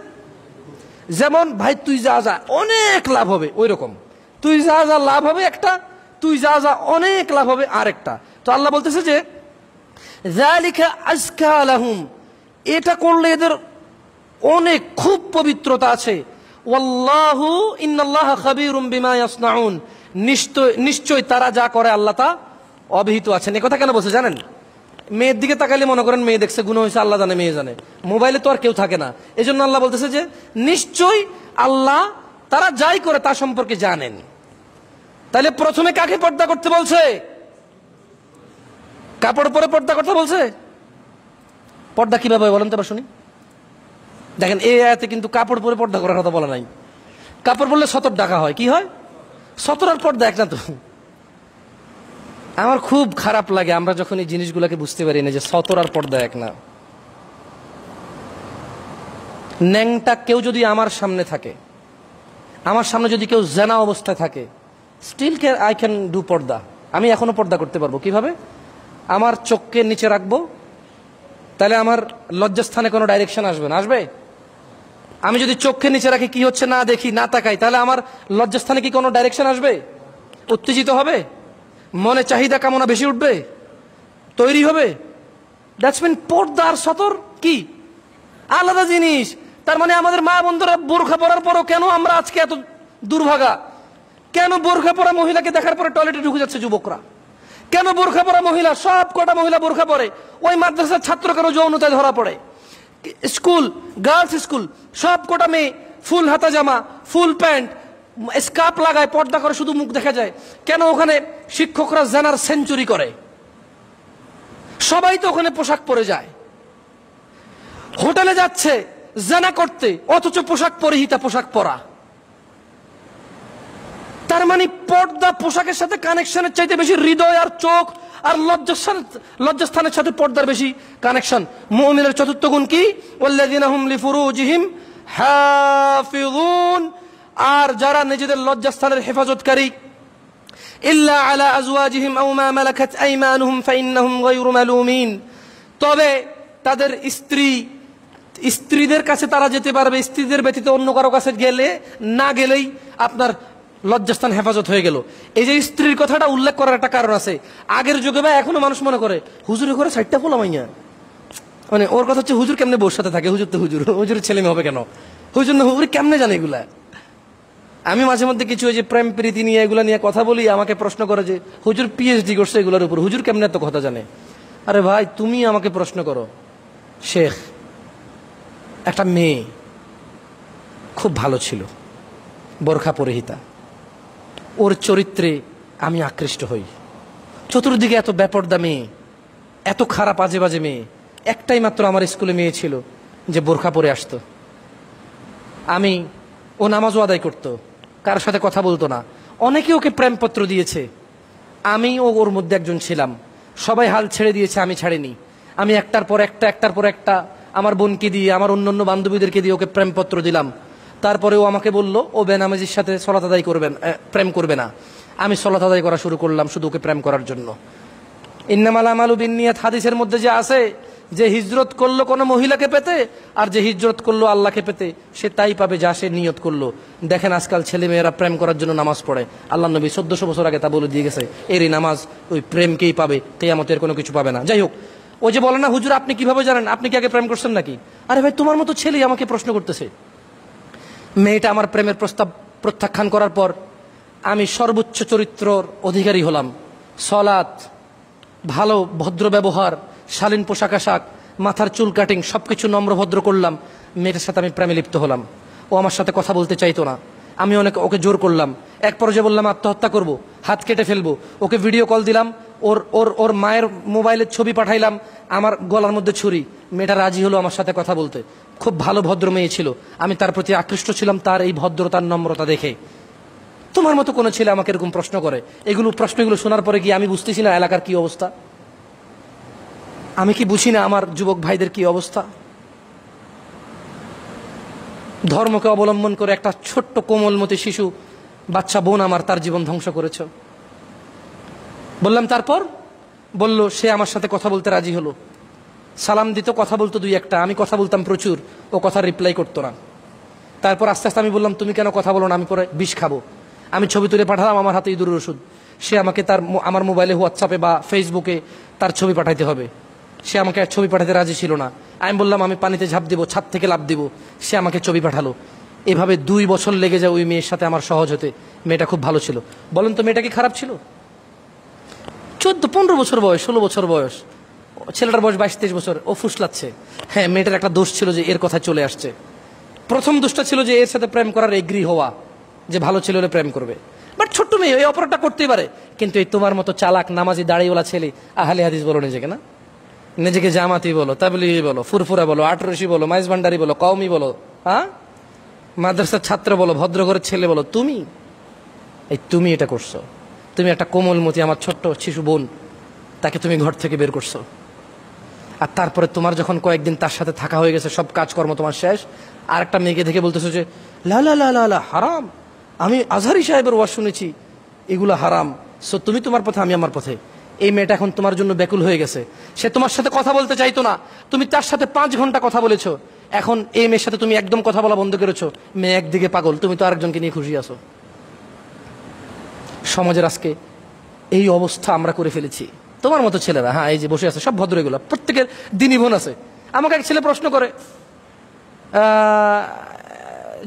যেমন ভাই তুই যা যা অনেক লাভ হবে ওই রকম তুই যা যা লাভ হবে একটা তুই যা যা অনেক লাভ হবে আরেকটা তো আল্লাহ বলতেছে যে আজকা আলাহুম এটা করলে এদের অনেক খুব পবিত্রতা আছে ওয়াল্লাহু নিশ্চয় তারা যা করে আল্লাহ তা অবহিত আছেন এ কথা কেন বলছে জানেন মেয়ের দিকে তাকালে মনে করেন মেয়ে দেখছে গুণ হয়েছে আল্লাহ জানে মেয়ে জানে মোবাইলে তো আর কেউ থাকে না এই জন্য আল্লাহ বলতেছে যে নিশ্চয়ই আল্লাহ তারা যাই করে তা সম্পর্কে জানেন তাহলে প্রথমে কাকে পর্দা করতে বলছে কাপড় পরে পর্দা করতে বলছে পর্দা কিভাবে বলেন তো শুনি দেখেন এই আয়াতে কিন্তু কাপড় পরে পর্দা করার কথা বলা নাই কাপড় পরলে সতর ডাকা হয় কি হয় সতর আর পর্দা এক না তো আমার খুব খারাপ লাগে আমরা যখন এই জিনিসগুলোকে বুঝতে পারি না যে সতর আর পর্দা এক না ন্যাংটা কেউ যদি আমার সামনে থাকে আমার সামনে যদি কেউ জানা অবস্থায় থাকে স্টিল কে আই ক্যান ডু পর্দা আমি এখনও পর্দা করতে পারবো কিভাবে আমার চোখকে নিচে রাখবো তাহলে আমার লজ্জাস্থানে কোনো ডাইরেকশন আসবে না আসবে আমি যদি চোখকে নিচে রাখি কি হচ্ছে না দেখি না তাকাই তাহলে আমার লজ্জাস্থানে কি কোনো ডাইরেকশন আসবে উত্তেজিত হবে মনে চাহিদা কামনা বেশি উঠবে তৈরি হবে দ্যাটস মিন পর্দার সতর কি আলাদা জিনিস তার মানে আমাদের মা বন্ধুরা বোরখা পরার পরও কেন আমরা আজকে এত দুর্ভাগা কেন বোরখা পরা মহিলাকে দেখার পরে টয়লেটে ঢুকে যাচ্ছে যুবকরা কেন বোরখা পরা মহিলা সব কটা মহিলা বোরখা পরে ওই মাদ্রাসার ছাত্র কেন যৌনতায় ধরা পড়ে স্কুল গার্লস স্কুল সব কটা মেয়ে ফুল হাতা জামা ফুল প্যান্ট স্কার্প লাগায় পর্দা করে শুধু মুখ দেখা যায় কেন ওখানে শিক্ষকরা জানার সেঞ্চুরি করে সবাই তো ওখানে পোশাক পরে যায় হোটেলে যাচ্ছে জানা করতে অথচ পোশাক পরিহিতা পোশাক পরা তার মানে পর্দা পোশাকের সাথে কানেকশনের চাইতে বেশি হৃদয় আর চোখ আর লজ্জাস্থান লজ্জাস্থানের সাথে পর্দার বেশি কানেকশন মমিনের চতুর্থ গুণ কি লিফুরুজিহিম হাফিজুন আর যারা নিজেদের লজ্জাস্থানের হেফাজতকারী ইল্লা আলা আজওয়াজিহিম আও মা মালাকাত আইমানুহুম ফাইন্নাহুম গায়রু মালুমিন তবে তাদের স্ত্রী স্ত্রীদের কাছে তারা যেতে পারবে স্ত্রীদের ব্যতীত অন্য কারো কাছে গেলে না গেলেই আপনার লজ্জাস্থান হেফাজত হয়ে গেল এই যে স্ত্রীর কথাটা উল্লেখ করার একটা কারণ আছে আগের যুগে বা এখনো মানুষ মনে করে হুজুরে করে সাইডটা ফোলা মাইয়া মানে ওর কথা হচ্ছে হুজুর কেমনে বোর সাথে থাকে হুজুর তো হুজুর হুজুরের ছেলে মেয়ে হবে কেন হুজুর না হুজুর কেমনে জানে এগুলা আমি মাঝে মধ্যে কিছু ওই যে প্রেম প্রীতি নিয়ে এগুলো নিয়ে কথা বলি আমাকে প্রশ্ন করে যে হুজুর পিএইচডি করছে এগুলোর উপর হুজুর কেমনে এত কথা জানে আরে ভাই তুমি আমাকে প্রশ্ন করো শেখ একটা মেয়ে খুব ভালো ছিল বরখা পরিহিতা ওর চরিত্রে আমি আকৃষ্ট হই চতুর্দিকে এত ব্যাপরদা মেয়ে এত খারাপ আজে বাজে মেয়ে একটাই মাত্র আমার স্কুলে মেয়ে ছিল যে বোরখা পরে আসতো আমি ও নামাজও আদায় করত কারোর সাথে কথা বলতো না অনেকে ওকে প্রেমপত্র দিয়েছে আমি ও ওর মধ্যে একজন ছিলাম সবাই হাল ছেড়ে দিয়েছে আমি ছাড়িনি আমি একটার পর একটা একটার পর একটা আমার বোনকে দিয়ে আমার অন্য অন্য বান্ধবীদেরকে দিয়ে ওকে প্রেমপত্র দিলাম তারপরে ও আমাকে বলল ও বেনামাজির সাথে সলাত আদায় করবেন প্রেম করবে না আমি সলাত আদায় করা শুরু করলাম শুধু ওকে প্রেম করার জন্য আলাম আমালু বিনিয়াত হাদিসের মধ্যে যে আছে যে হিজরত করলো কোনো মহিলাকে পেতে আর যে হিজরত করলো আল্লাহকে পেতে সে তাই পাবে যা সে নিয়ত করলো দেখেন আজকাল ছেলে মেয়েরা প্রেম করার জন্য নামাজ পড়ে আল্লাহ নবী চোদ্দশো বছর আগে তা বলে দিয়ে গেছে এরই নামাজ ওই প্রেমকেই পাবে কেয়ামতের কোনো কিছু পাবে না যাই হোক ও যে বলে না হুজুর আপনি কিভাবে জানেন আপনি কি আগে প্রেম করছেন নাকি আরে ভাই তোমার মতো ছেলেই আমাকে প্রশ্ন করতেছে মেয়েটা আমার প্রেমের প্রস্তাব প্রত্যাখ্যান করার পর আমি সর্বোচ্চ চরিত্রর অধিকারী হলাম সলাৎ ভালো ভদ্র ব্যবহার শালীন পোশাক আশাক মাথার চুল কাটিং সব কিছু নম্রভদ্র করলাম মেয়েটার সাথে আমি প্রেমে লিপ্ত হলাম ও আমার সাথে কথা বলতে চাইতো না আমি অনেক ওকে জোর করলাম এক পর্যায়ে বললাম আত্মহত্যা করব হাত কেটে ফেলবো ওকে ভিডিও কল দিলাম ওর ওর ওর মায়ের মোবাইলের ছবি পাঠাইলাম আমার গলার মধ্যে ছুরি মেয়েটা রাজি হলো আমার সাথে কথা বলতে খুব ভালো ভদ্র মেয়ে ছিল আমি তার প্রতি আকৃষ্ট ছিলাম তার এই ভদ্রতার নম্রতা দেখে তোমার মতো কোনো ছেলে আমাকে এরকম প্রশ্ন করে এগুলো প্রশ্নগুলো শোনার পরে কি আমি বুঝতেছি না এলাকার কি অবস্থা আমি কি বুঝি না আমার যুবক ভাইদের কি অবস্থা ধর্মকে অবলম্বন করে একটা ছোট্ট কোমলমতি শিশু বাচ্চা বোন আমার তার জীবন ধ্বংস করেছে বললাম তারপর বলল সে আমার সাথে কথা বলতে রাজি হলো সালাম দিত কথা বলতো দুই একটা আমি কথা বলতাম প্রচুর ও কথা রিপ্লাই করতো না তারপর আস্তে আস্তে আমি বললাম তুমি কেন কথা বলো না আমি পরে বিষ খাবো আমি ছবি তুলে পাঠালাম আমার হাতে ইঁদুরের ওষুধ সে আমাকে তার আমার মোবাইলে হোয়াটসঅ্যাপে বা ফেসবুকে তার ছবি পাঠাইতে হবে সে আমাকে ছবি পাঠাতে রাজি ছিল না আমি বললাম আমি পানিতে ঝাঁপ দিব ছাদ থেকে লাভ দেবো সে আমাকে ছবি পাঠালো এভাবে দুই বছর লেগে যায় ওই মেয়ের সাথে আমার সহজ হতে মেয়েটা খুব ভালো ছিল বলেন তো মেয়েটা কি খারাপ ছিল চোদ্দ পনেরো বছর বয়স ষোলো বছর বয়স ছেলেটার বয়স বাইশ তেইশ বছর ও ফুসলাচ্ছে হ্যাঁ মেয়েটার একটা দোষ ছিল যে এর কথা চলে আসছে প্রথম দোষটা ছিল যে এর সাথে প্রেম করার এগ্রি হওয়া যে ভালো ছেলে হলে প্রেম করবে বাট ছোট্ট মেয়ে এই অপরাধটা করতেই পারে কিন্তু এই তোমার মতো চালাক নামাজি দাড়িওয়ালা ছেলে আহালে হাদিস বলো নিজেকে না নিজেকে জামাতি বলো তাবলি বলো ফুরফুরা বলো আটরসি বলো মাইজ ভান্ডারি বলো কওমি বলো হ্যাঁ মাদ্রাসার ছাত্র বলো ভদ্রঘরের ছেলে বলো তুমি এই তুমি এটা করছো তুমি একটা কোমলমতি আমার ছোট্ট শিশু বোন তাকে তুমি ঘর থেকে বের করছো আর তারপরে তোমার যখন কয়েকদিন তার সাথে থাকা হয়ে গেছে সব কাজকর্ম তোমার শেষ আর একটা মেয়েকে দেখে বলতেছো যে লা লা লা লা হারাম আমি আজহারি সাহেবের ওয়াজ শুনেছি এগুলো হারাম সো তুমি তোমার পথে আমি আমার পথে এই মেয়েটা এখন তোমার জন্য ব্যাকুল হয়ে গেছে সে তোমার সাথে কথা বলতে চাইতো না তুমি তার সাথে পাঁচ ঘন্টা কথা বলেছো এখন এই মেয়ের সাথে তুমি একদম কথা বলা বন্ধ করেছো মেয়ে একদিকে পাগল তুমি তো আরেকজনকে নিয়ে খুশি আছো সমাজের আজকে এই অবস্থা আমরা করে ফেলেছি তোমার মতো ছেলেরা হ্যাঁ এই যে বসে আছে সব ভদ্র এগুলো প্রত্যেকের দিনই বোন আছে আমাকে এক ছেলে প্রশ্ন করে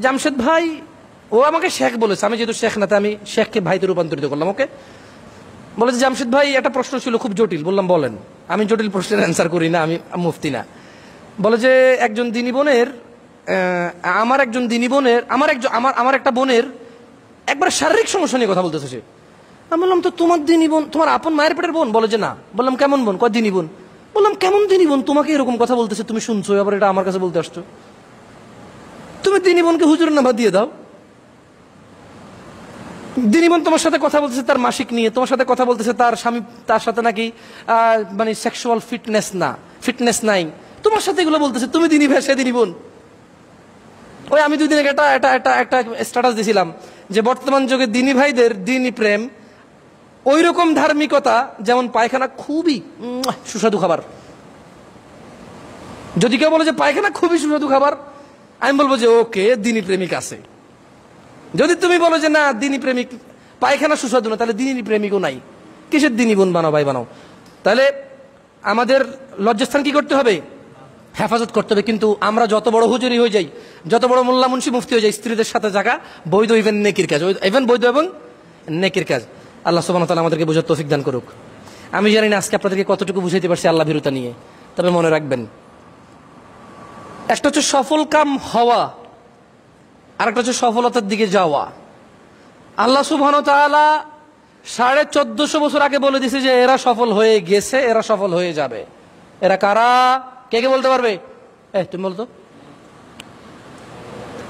জামশেদ ভাই ও আমাকে শেখ বলেছে আমি যেহেতু শেখ না তাই আমি শেখকে ভাইতে রূপান্তরিত করলাম ওকে বলেছে জামশেদ ভাই একটা প্রশ্ন ছিল খুব জটিল বললাম বলেন আমি জটিল প্রশ্নের অ্যান্সার করি না আমি মুফতি না বলে যে একজন দিনী বোনের আমার একজন দিনী বোনের আমার একজন আমার আমার একটা বোনের একবার শারীরিক সমস্যা নিয়ে কথা বলতেছে আমি বললাম তো তোমার দিনই বোন তোমার আপন মায়ের পেটের বোন বলে যে না বললাম কেমন বোন কয় দিনই বোন বললাম কেমন দিনই বোন তোমাকে এরকম কথা বলতেছে তুমি শুনছো আবার এটা আমার কাছে বলতে আসছো তুমি দিনই বোনকে হুজুর নাম্বার দিয়ে দাও বোন তোমার সাথে কথা বলতেছে তার মাসিক নিয়ে তোমার সাথে কথা বলতেছে তার স্বামী তার সাথে নাকি মানে সেক্সুয়াল ফিটনেস না ফিটনেস নাই তোমার সাথে এগুলো বলতেছে তুমি দিনী ভাই সে দিনী বোন ওই আমি দুই দিন একটা একটা একটা একটা স্ট্যাটাস দিয়েছিলাম যে বর্তমান যুগে দিনী ভাইদের দিনই প্রেম ওই রকম ধার্মিকতা যেমন পায়খানা খুবই সুস্বাদু খাবার যদি কেউ বলে যে পায়খানা খুবই সুস্বাদু খাবার আমি বলবো যে ওকে দিনী প্রেমিক আছে যদি তুমি বলো যে না দিনী প্রেমিক পায়খানা সুস্বাদু না তাহলে দিনী প্রেমিকও নাই কিসের দিনী বোন বানাও ভাই বানাও তাহলে আমাদের লজ্জাস্থান কি করতে হবে হেফাজত করতে হবে কিন্তু আমরা যত বড় হুজুরি হয়ে যাই যত বড় মোল্লা মুন্সি মুফতি হয়ে যাই স্ত্রীদের সাথে জাগা বৈধ ইভেন নেকির কাজ ইভেন বৈধ এবং নেকির কাজ আল্লাহ সুবান তালা আমাদেরকে বোঝার তৌফিক দান করুক আমি জানি না আজকে আপনাদেরকে কতটুকু বুঝাইতে পারছি আল্লাহ ভীরুতা নিয়ে তবে মনে রাখবেন একটা হচ্ছে সফল কাম হওয়া আর একটা হচ্ছে সফলতার দিকে যাওয়া আল্লাহ সুবহান তালা সাড়ে চোদ্দশো বছর আগে বলে দিছে যে এরা সফল হয়ে গেছে এরা সফল হয়ে যাবে এরা কারা কে কে বলতে পারবে তুমি বলতো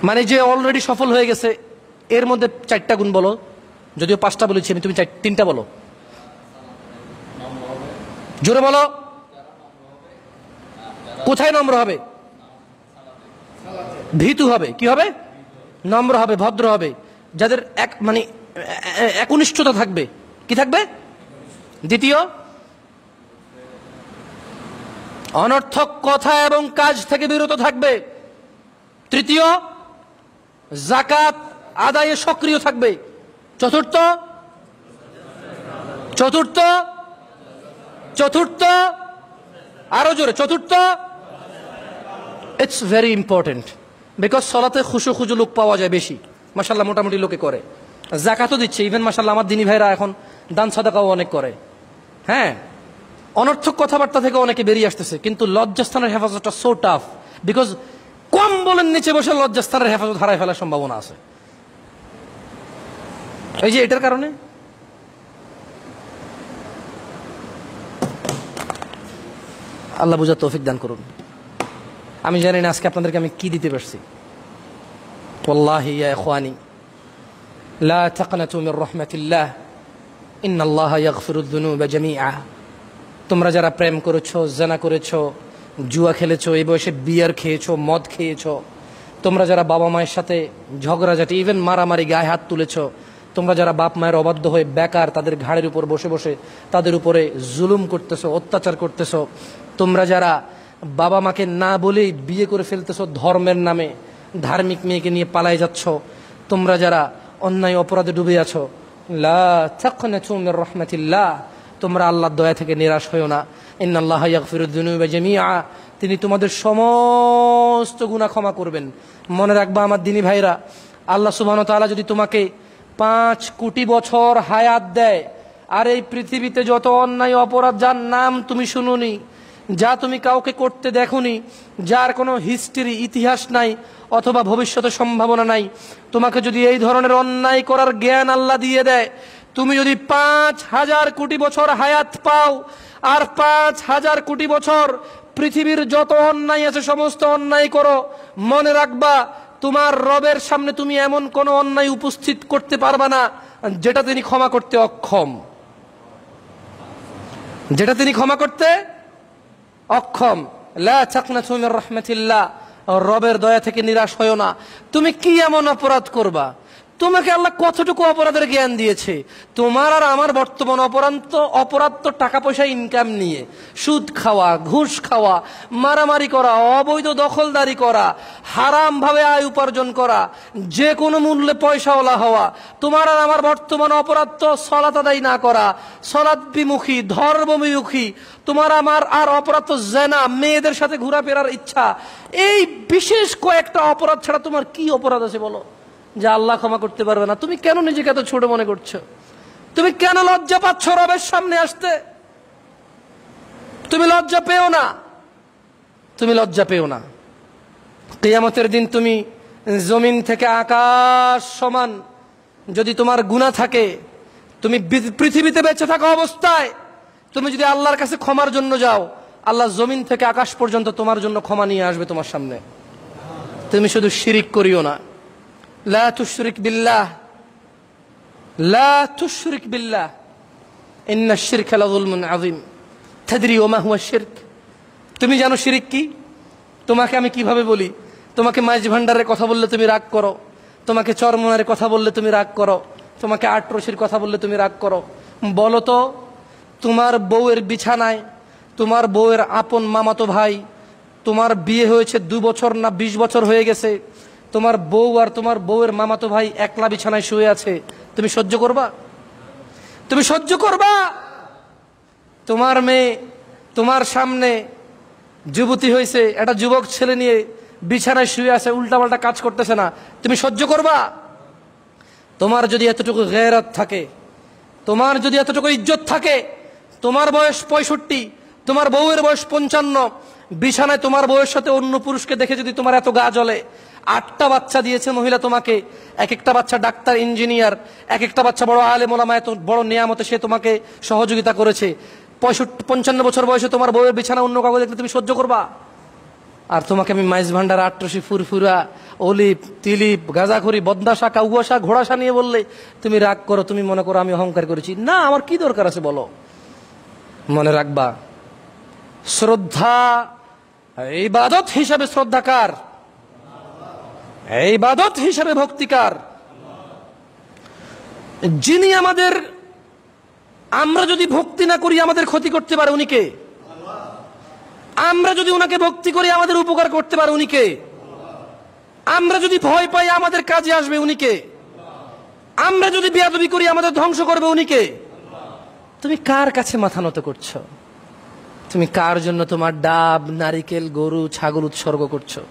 মানে যে অলরেডি সফল হয়ে গেছে এর মধ্যে চারটা গুণ বলো যদিও পাঁচটা বলেছি আমি তুমি তিনটা বলো জোরে বলো কোথায় নম্র হবে ভীতু হবে কি হবে নম্র হবে ভদ্র হবে যাদের এক মানে একনিষ্ঠতা থাকবে কি থাকবে দ্বিতীয় অনর্থক কথা এবং কাজ থেকে বিরত থাকবে তৃতীয় জাকাত আদায়ে সক্রিয় থাকবে চতুর্থ চতুর্থ চতুর্থ আরো জোরে চতুর্থ ইটস ভেরি ইম্পর্টেন্ট বিকজ সলাতে খুশু খুজু লোক পাওয়া যায় বেশি মাসাল্লাহ মোটামুটি লোকে করে জাকাতও দিচ্ছে ইভেন মাসাল্লাহ আমার দিনী ভাইরা এখন দান সাদাকাও অনেক করে হ্যাঁ অনর্থক কথাবার্তা থেকে অনেকে বেরিয়ে আসতেছে কিন্তু লজ্জাস্থানের হেফাজতটা সো টাফ বিকজ কম বলেন নিচে বসে লজ্জাস্থানের হেফাজত হারাই ফেলার সম্ভাবনা আছে এই যে এটার কারণে আল্লাহ বুঝা তৌফিক দান করুন আমি জানি না আজকে আপনাদেরকে আমি কি দিতে পারছি ওল্লাহিয়ানি লা ইন আল্লাহ রাহমাতিল্লাহ তোমরা যারা প্রেম করেছো জেনা করেছো জুয়া খেলেছো এই বয়সে বিয়ার খেয়েছো মদ খেয়েছো তোমরা যারা বাবা মায়ের সাথে ঝগড়াঝাটি ইভেন মারামারি গায়ে হাত তুলেছো তোমরা যারা বাপ মায়ের অবাধ্য হয়ে বেকার তাদের ঘাড়ের উপর বসে বসে তাদের উপরে জুলুম করতেছো অত্যাচার করতেছো তোমরা যারা বাবা মাকে না বলেই বিয়ে করে ফেলতেছো ধর্মের নামে ধার্মিক মেয়েকে নিয়ে পালায় যাচ্ছ তোমরা যারা অন্যায় অপরাধে ডুবে আছো লা রহমাতিল্লাহ তোমরা আল্লাহর দয়া থেকে নিরাশ হয়েও না ইন্নাল্লাহ ইয়াকফিরুদ্দিনুবা তিনি তোমাদের সমস্ত গুণা ক্ষমা করবেন মনে রাখবা আমার দিনী ভাইরা আল্লাহ সুবাহ তালা যদি তোমাকে পাঁচ কোটি বছর হায়াত দেয় আর এই পৃথিবীতে যত অন্যায় অপরাধ যার নাম তুমি শুনুনি যা তুমি কাউকে করতে দেখনি যার কোনো হিস্ট্রি ইতিহাস নাই অথবা ভবিষ্যতে সম্ভাবনা নাই তোমাকে যদি এই ধরনের অন্যায় করার জ্ঞান আল্লাহ দিয়ে দেয় তুমি যদি পাঁচ হাজার কোটি বছর হায়াত পাও আর পাঁচ হাজার কোটি বছর পৃথিবীর যত অন্যায় আছে সমস্ত অন্যায় করো মনে রাখবা তোমার রবের সামনে তুমি এমন কোনো অন্যায় উপস্থিত করতে পারবা না যেটা তিনি ক্ষমা করতে অক্ষম যেটা তিনি ক্ষমা করতে অক্ষম রহমতিল্লা রবের দয়া থেকে নিরাশ হয় না তুমি কি এমন অপরাধ করবা তোমাকে আল্লাহ কতটুকু অপরাধের জ্ঞান দিয়েছে তোমার আর আমার বর্তমান অপরান্ত অপরাধ তো টাকা পয়সা ইনকাম নিয়ে সুদ খাওয়া ঘুষ খাওয়া মারামারি করা অবৈধ দখলদারি করা হারামভাবে আয় উপার্জন করা যে কোনো মূল্যে পয়সাওয়ালা হওয়া তোমার আর আমার বর্তমান অপরাধ তো সলাত আদায় না করা সলাদ বিমুখী ধর্মবিমুখী তোমার আমার আর অপরাধ তো জেনা মেয়েদের সাথে ঘোরাফেরার ইচ্ছা এই বিশেষ কয়েকটা অপরাধ ছাড়া তোমার কি অপরাধ আছে বলো যে আল্লাহ ক্ষমা করতে পারবে না তুমি কেন নিজেকে এত ছোট মনে করছো তুমি কেন লজ্জা পাচ্ছ রবের সামনে আসতে তুমি লজ্জা পেও না তুমি লজ্জা পেও না কেয়ামতের দিন তুমি জমিন থেকে আকাশ সমান যদি তোমার গুণা থাকে তুমি পৃথিবীতে বেঁচে থাকা অবস্থায় তুমি যদি আল্লাহর কাছে ক্ষমার জন্য যাও আল্লাহ জমিন থেকে আকাশ পর্যন্ত তোমার জন্য ক্ষমা নিয়ে আসবে তোমার সামনে তুমি শুধু শিরিক করিও না লা তুশরিক বিল্লাহ লা তুশরিক বিল্লাহ ইন্না শিরকা লাযুলমুন আযীম তাদরি ওয়া মা হুয়া শিরক তুমি জানো শিরিক কি তোমাকে আমি কিভাবে বলি তোমাকে মাছ ভান্ডারের কথা বললে তুমি রাগ করো তোমাকে চরমনারের কথা বললে তুমি রাগ করো তোমাকে আটরসির কথা বললে তুমি রাগ করো বলো তো তোমার বউয়ের বিছানায় তোমার বউয়ের আপন মামাতো ভাই তোমার বিয়ে হয়েছে দু বছর না বিশ বছর হয়ে গেছে তোমার বউ আর তোমার বউয়ের মামাতো ভাই একলা বিছানায় শুয়ে আছে তুমি সহ্য করবা তুমি সহ্য করবা তোমার মেয়ে তোমার সামনে যুবতী হয়েছে একটা যুবক ছেলে নিয়ে বিছানায় শুয়ে আছে উল্টাপাল্টা কাজ করতেছে না তুমি সহ্য করবা তোমার যদি এতটুকু গেরত থাকে তোমার যদি এতটুকু ইজ্জত থাকে তোমার বয়স পঁয়ষট্টি তোমার বউয়ের বয়স পঞ্চান্ন বিছানায় তোমার বউয়ের সাথে অন্য পুরুষকে দেখে যদি তোমার এত গা জ্বলে আটটা বাচ্চা দিয়েছে মহিলা তোমাকে এক একটা বাচ্চা ডাক্তার ইঞ্জিনিয়ার এক একটা বাচ্চা বড় আলে মোলামায় বড় নিয়ামতে সে তোমাকে সহযোগিতা করেছে পঁয়ষট্টি পঞ্চান্ন বছর বয়সে তোমার বউয়ের বিছানা অন্য কাউকে দেখলে তুমি সহ্য করবা আর তোমাকে আমি মাইস ভান্ডার আট্রসি ফুরফুরা অলিপ তিলিপ গাঁজাখুরি বদনাশা কাউয়াশা ঘোড়াশা নিয়ে বললে তুমি রাগ করো তুমি মনে করো আমি অহংকার করেছি না আমার কি দরকার আছে বলো মনে রাখবা শ্রদ্ধা ইবাদত হিসাবে শ্রদ্ধাকার কার এই বাদত হিসাবে ভক্তিকার যিনি আমাদের আমরা যদি ভক্তি না করি আমাদের ক্ষতি করতে পারে উনিকে আমরা যদি ওনাকে ভক্তি করি আমাদের উপকার করতে পারে উনিকে আমরা যদি ভয় পাই আমাদের কাজে আসবে উনিকে আমরা যদি বেয়াদবি করি আমাদের ধ্বংস করবে উনিকে তুমি কার কাছে মাথা নত করছো তুমি কার জন্য তোমার ডাব নারিকেল গরু ছাগল উৎসর্গ করছো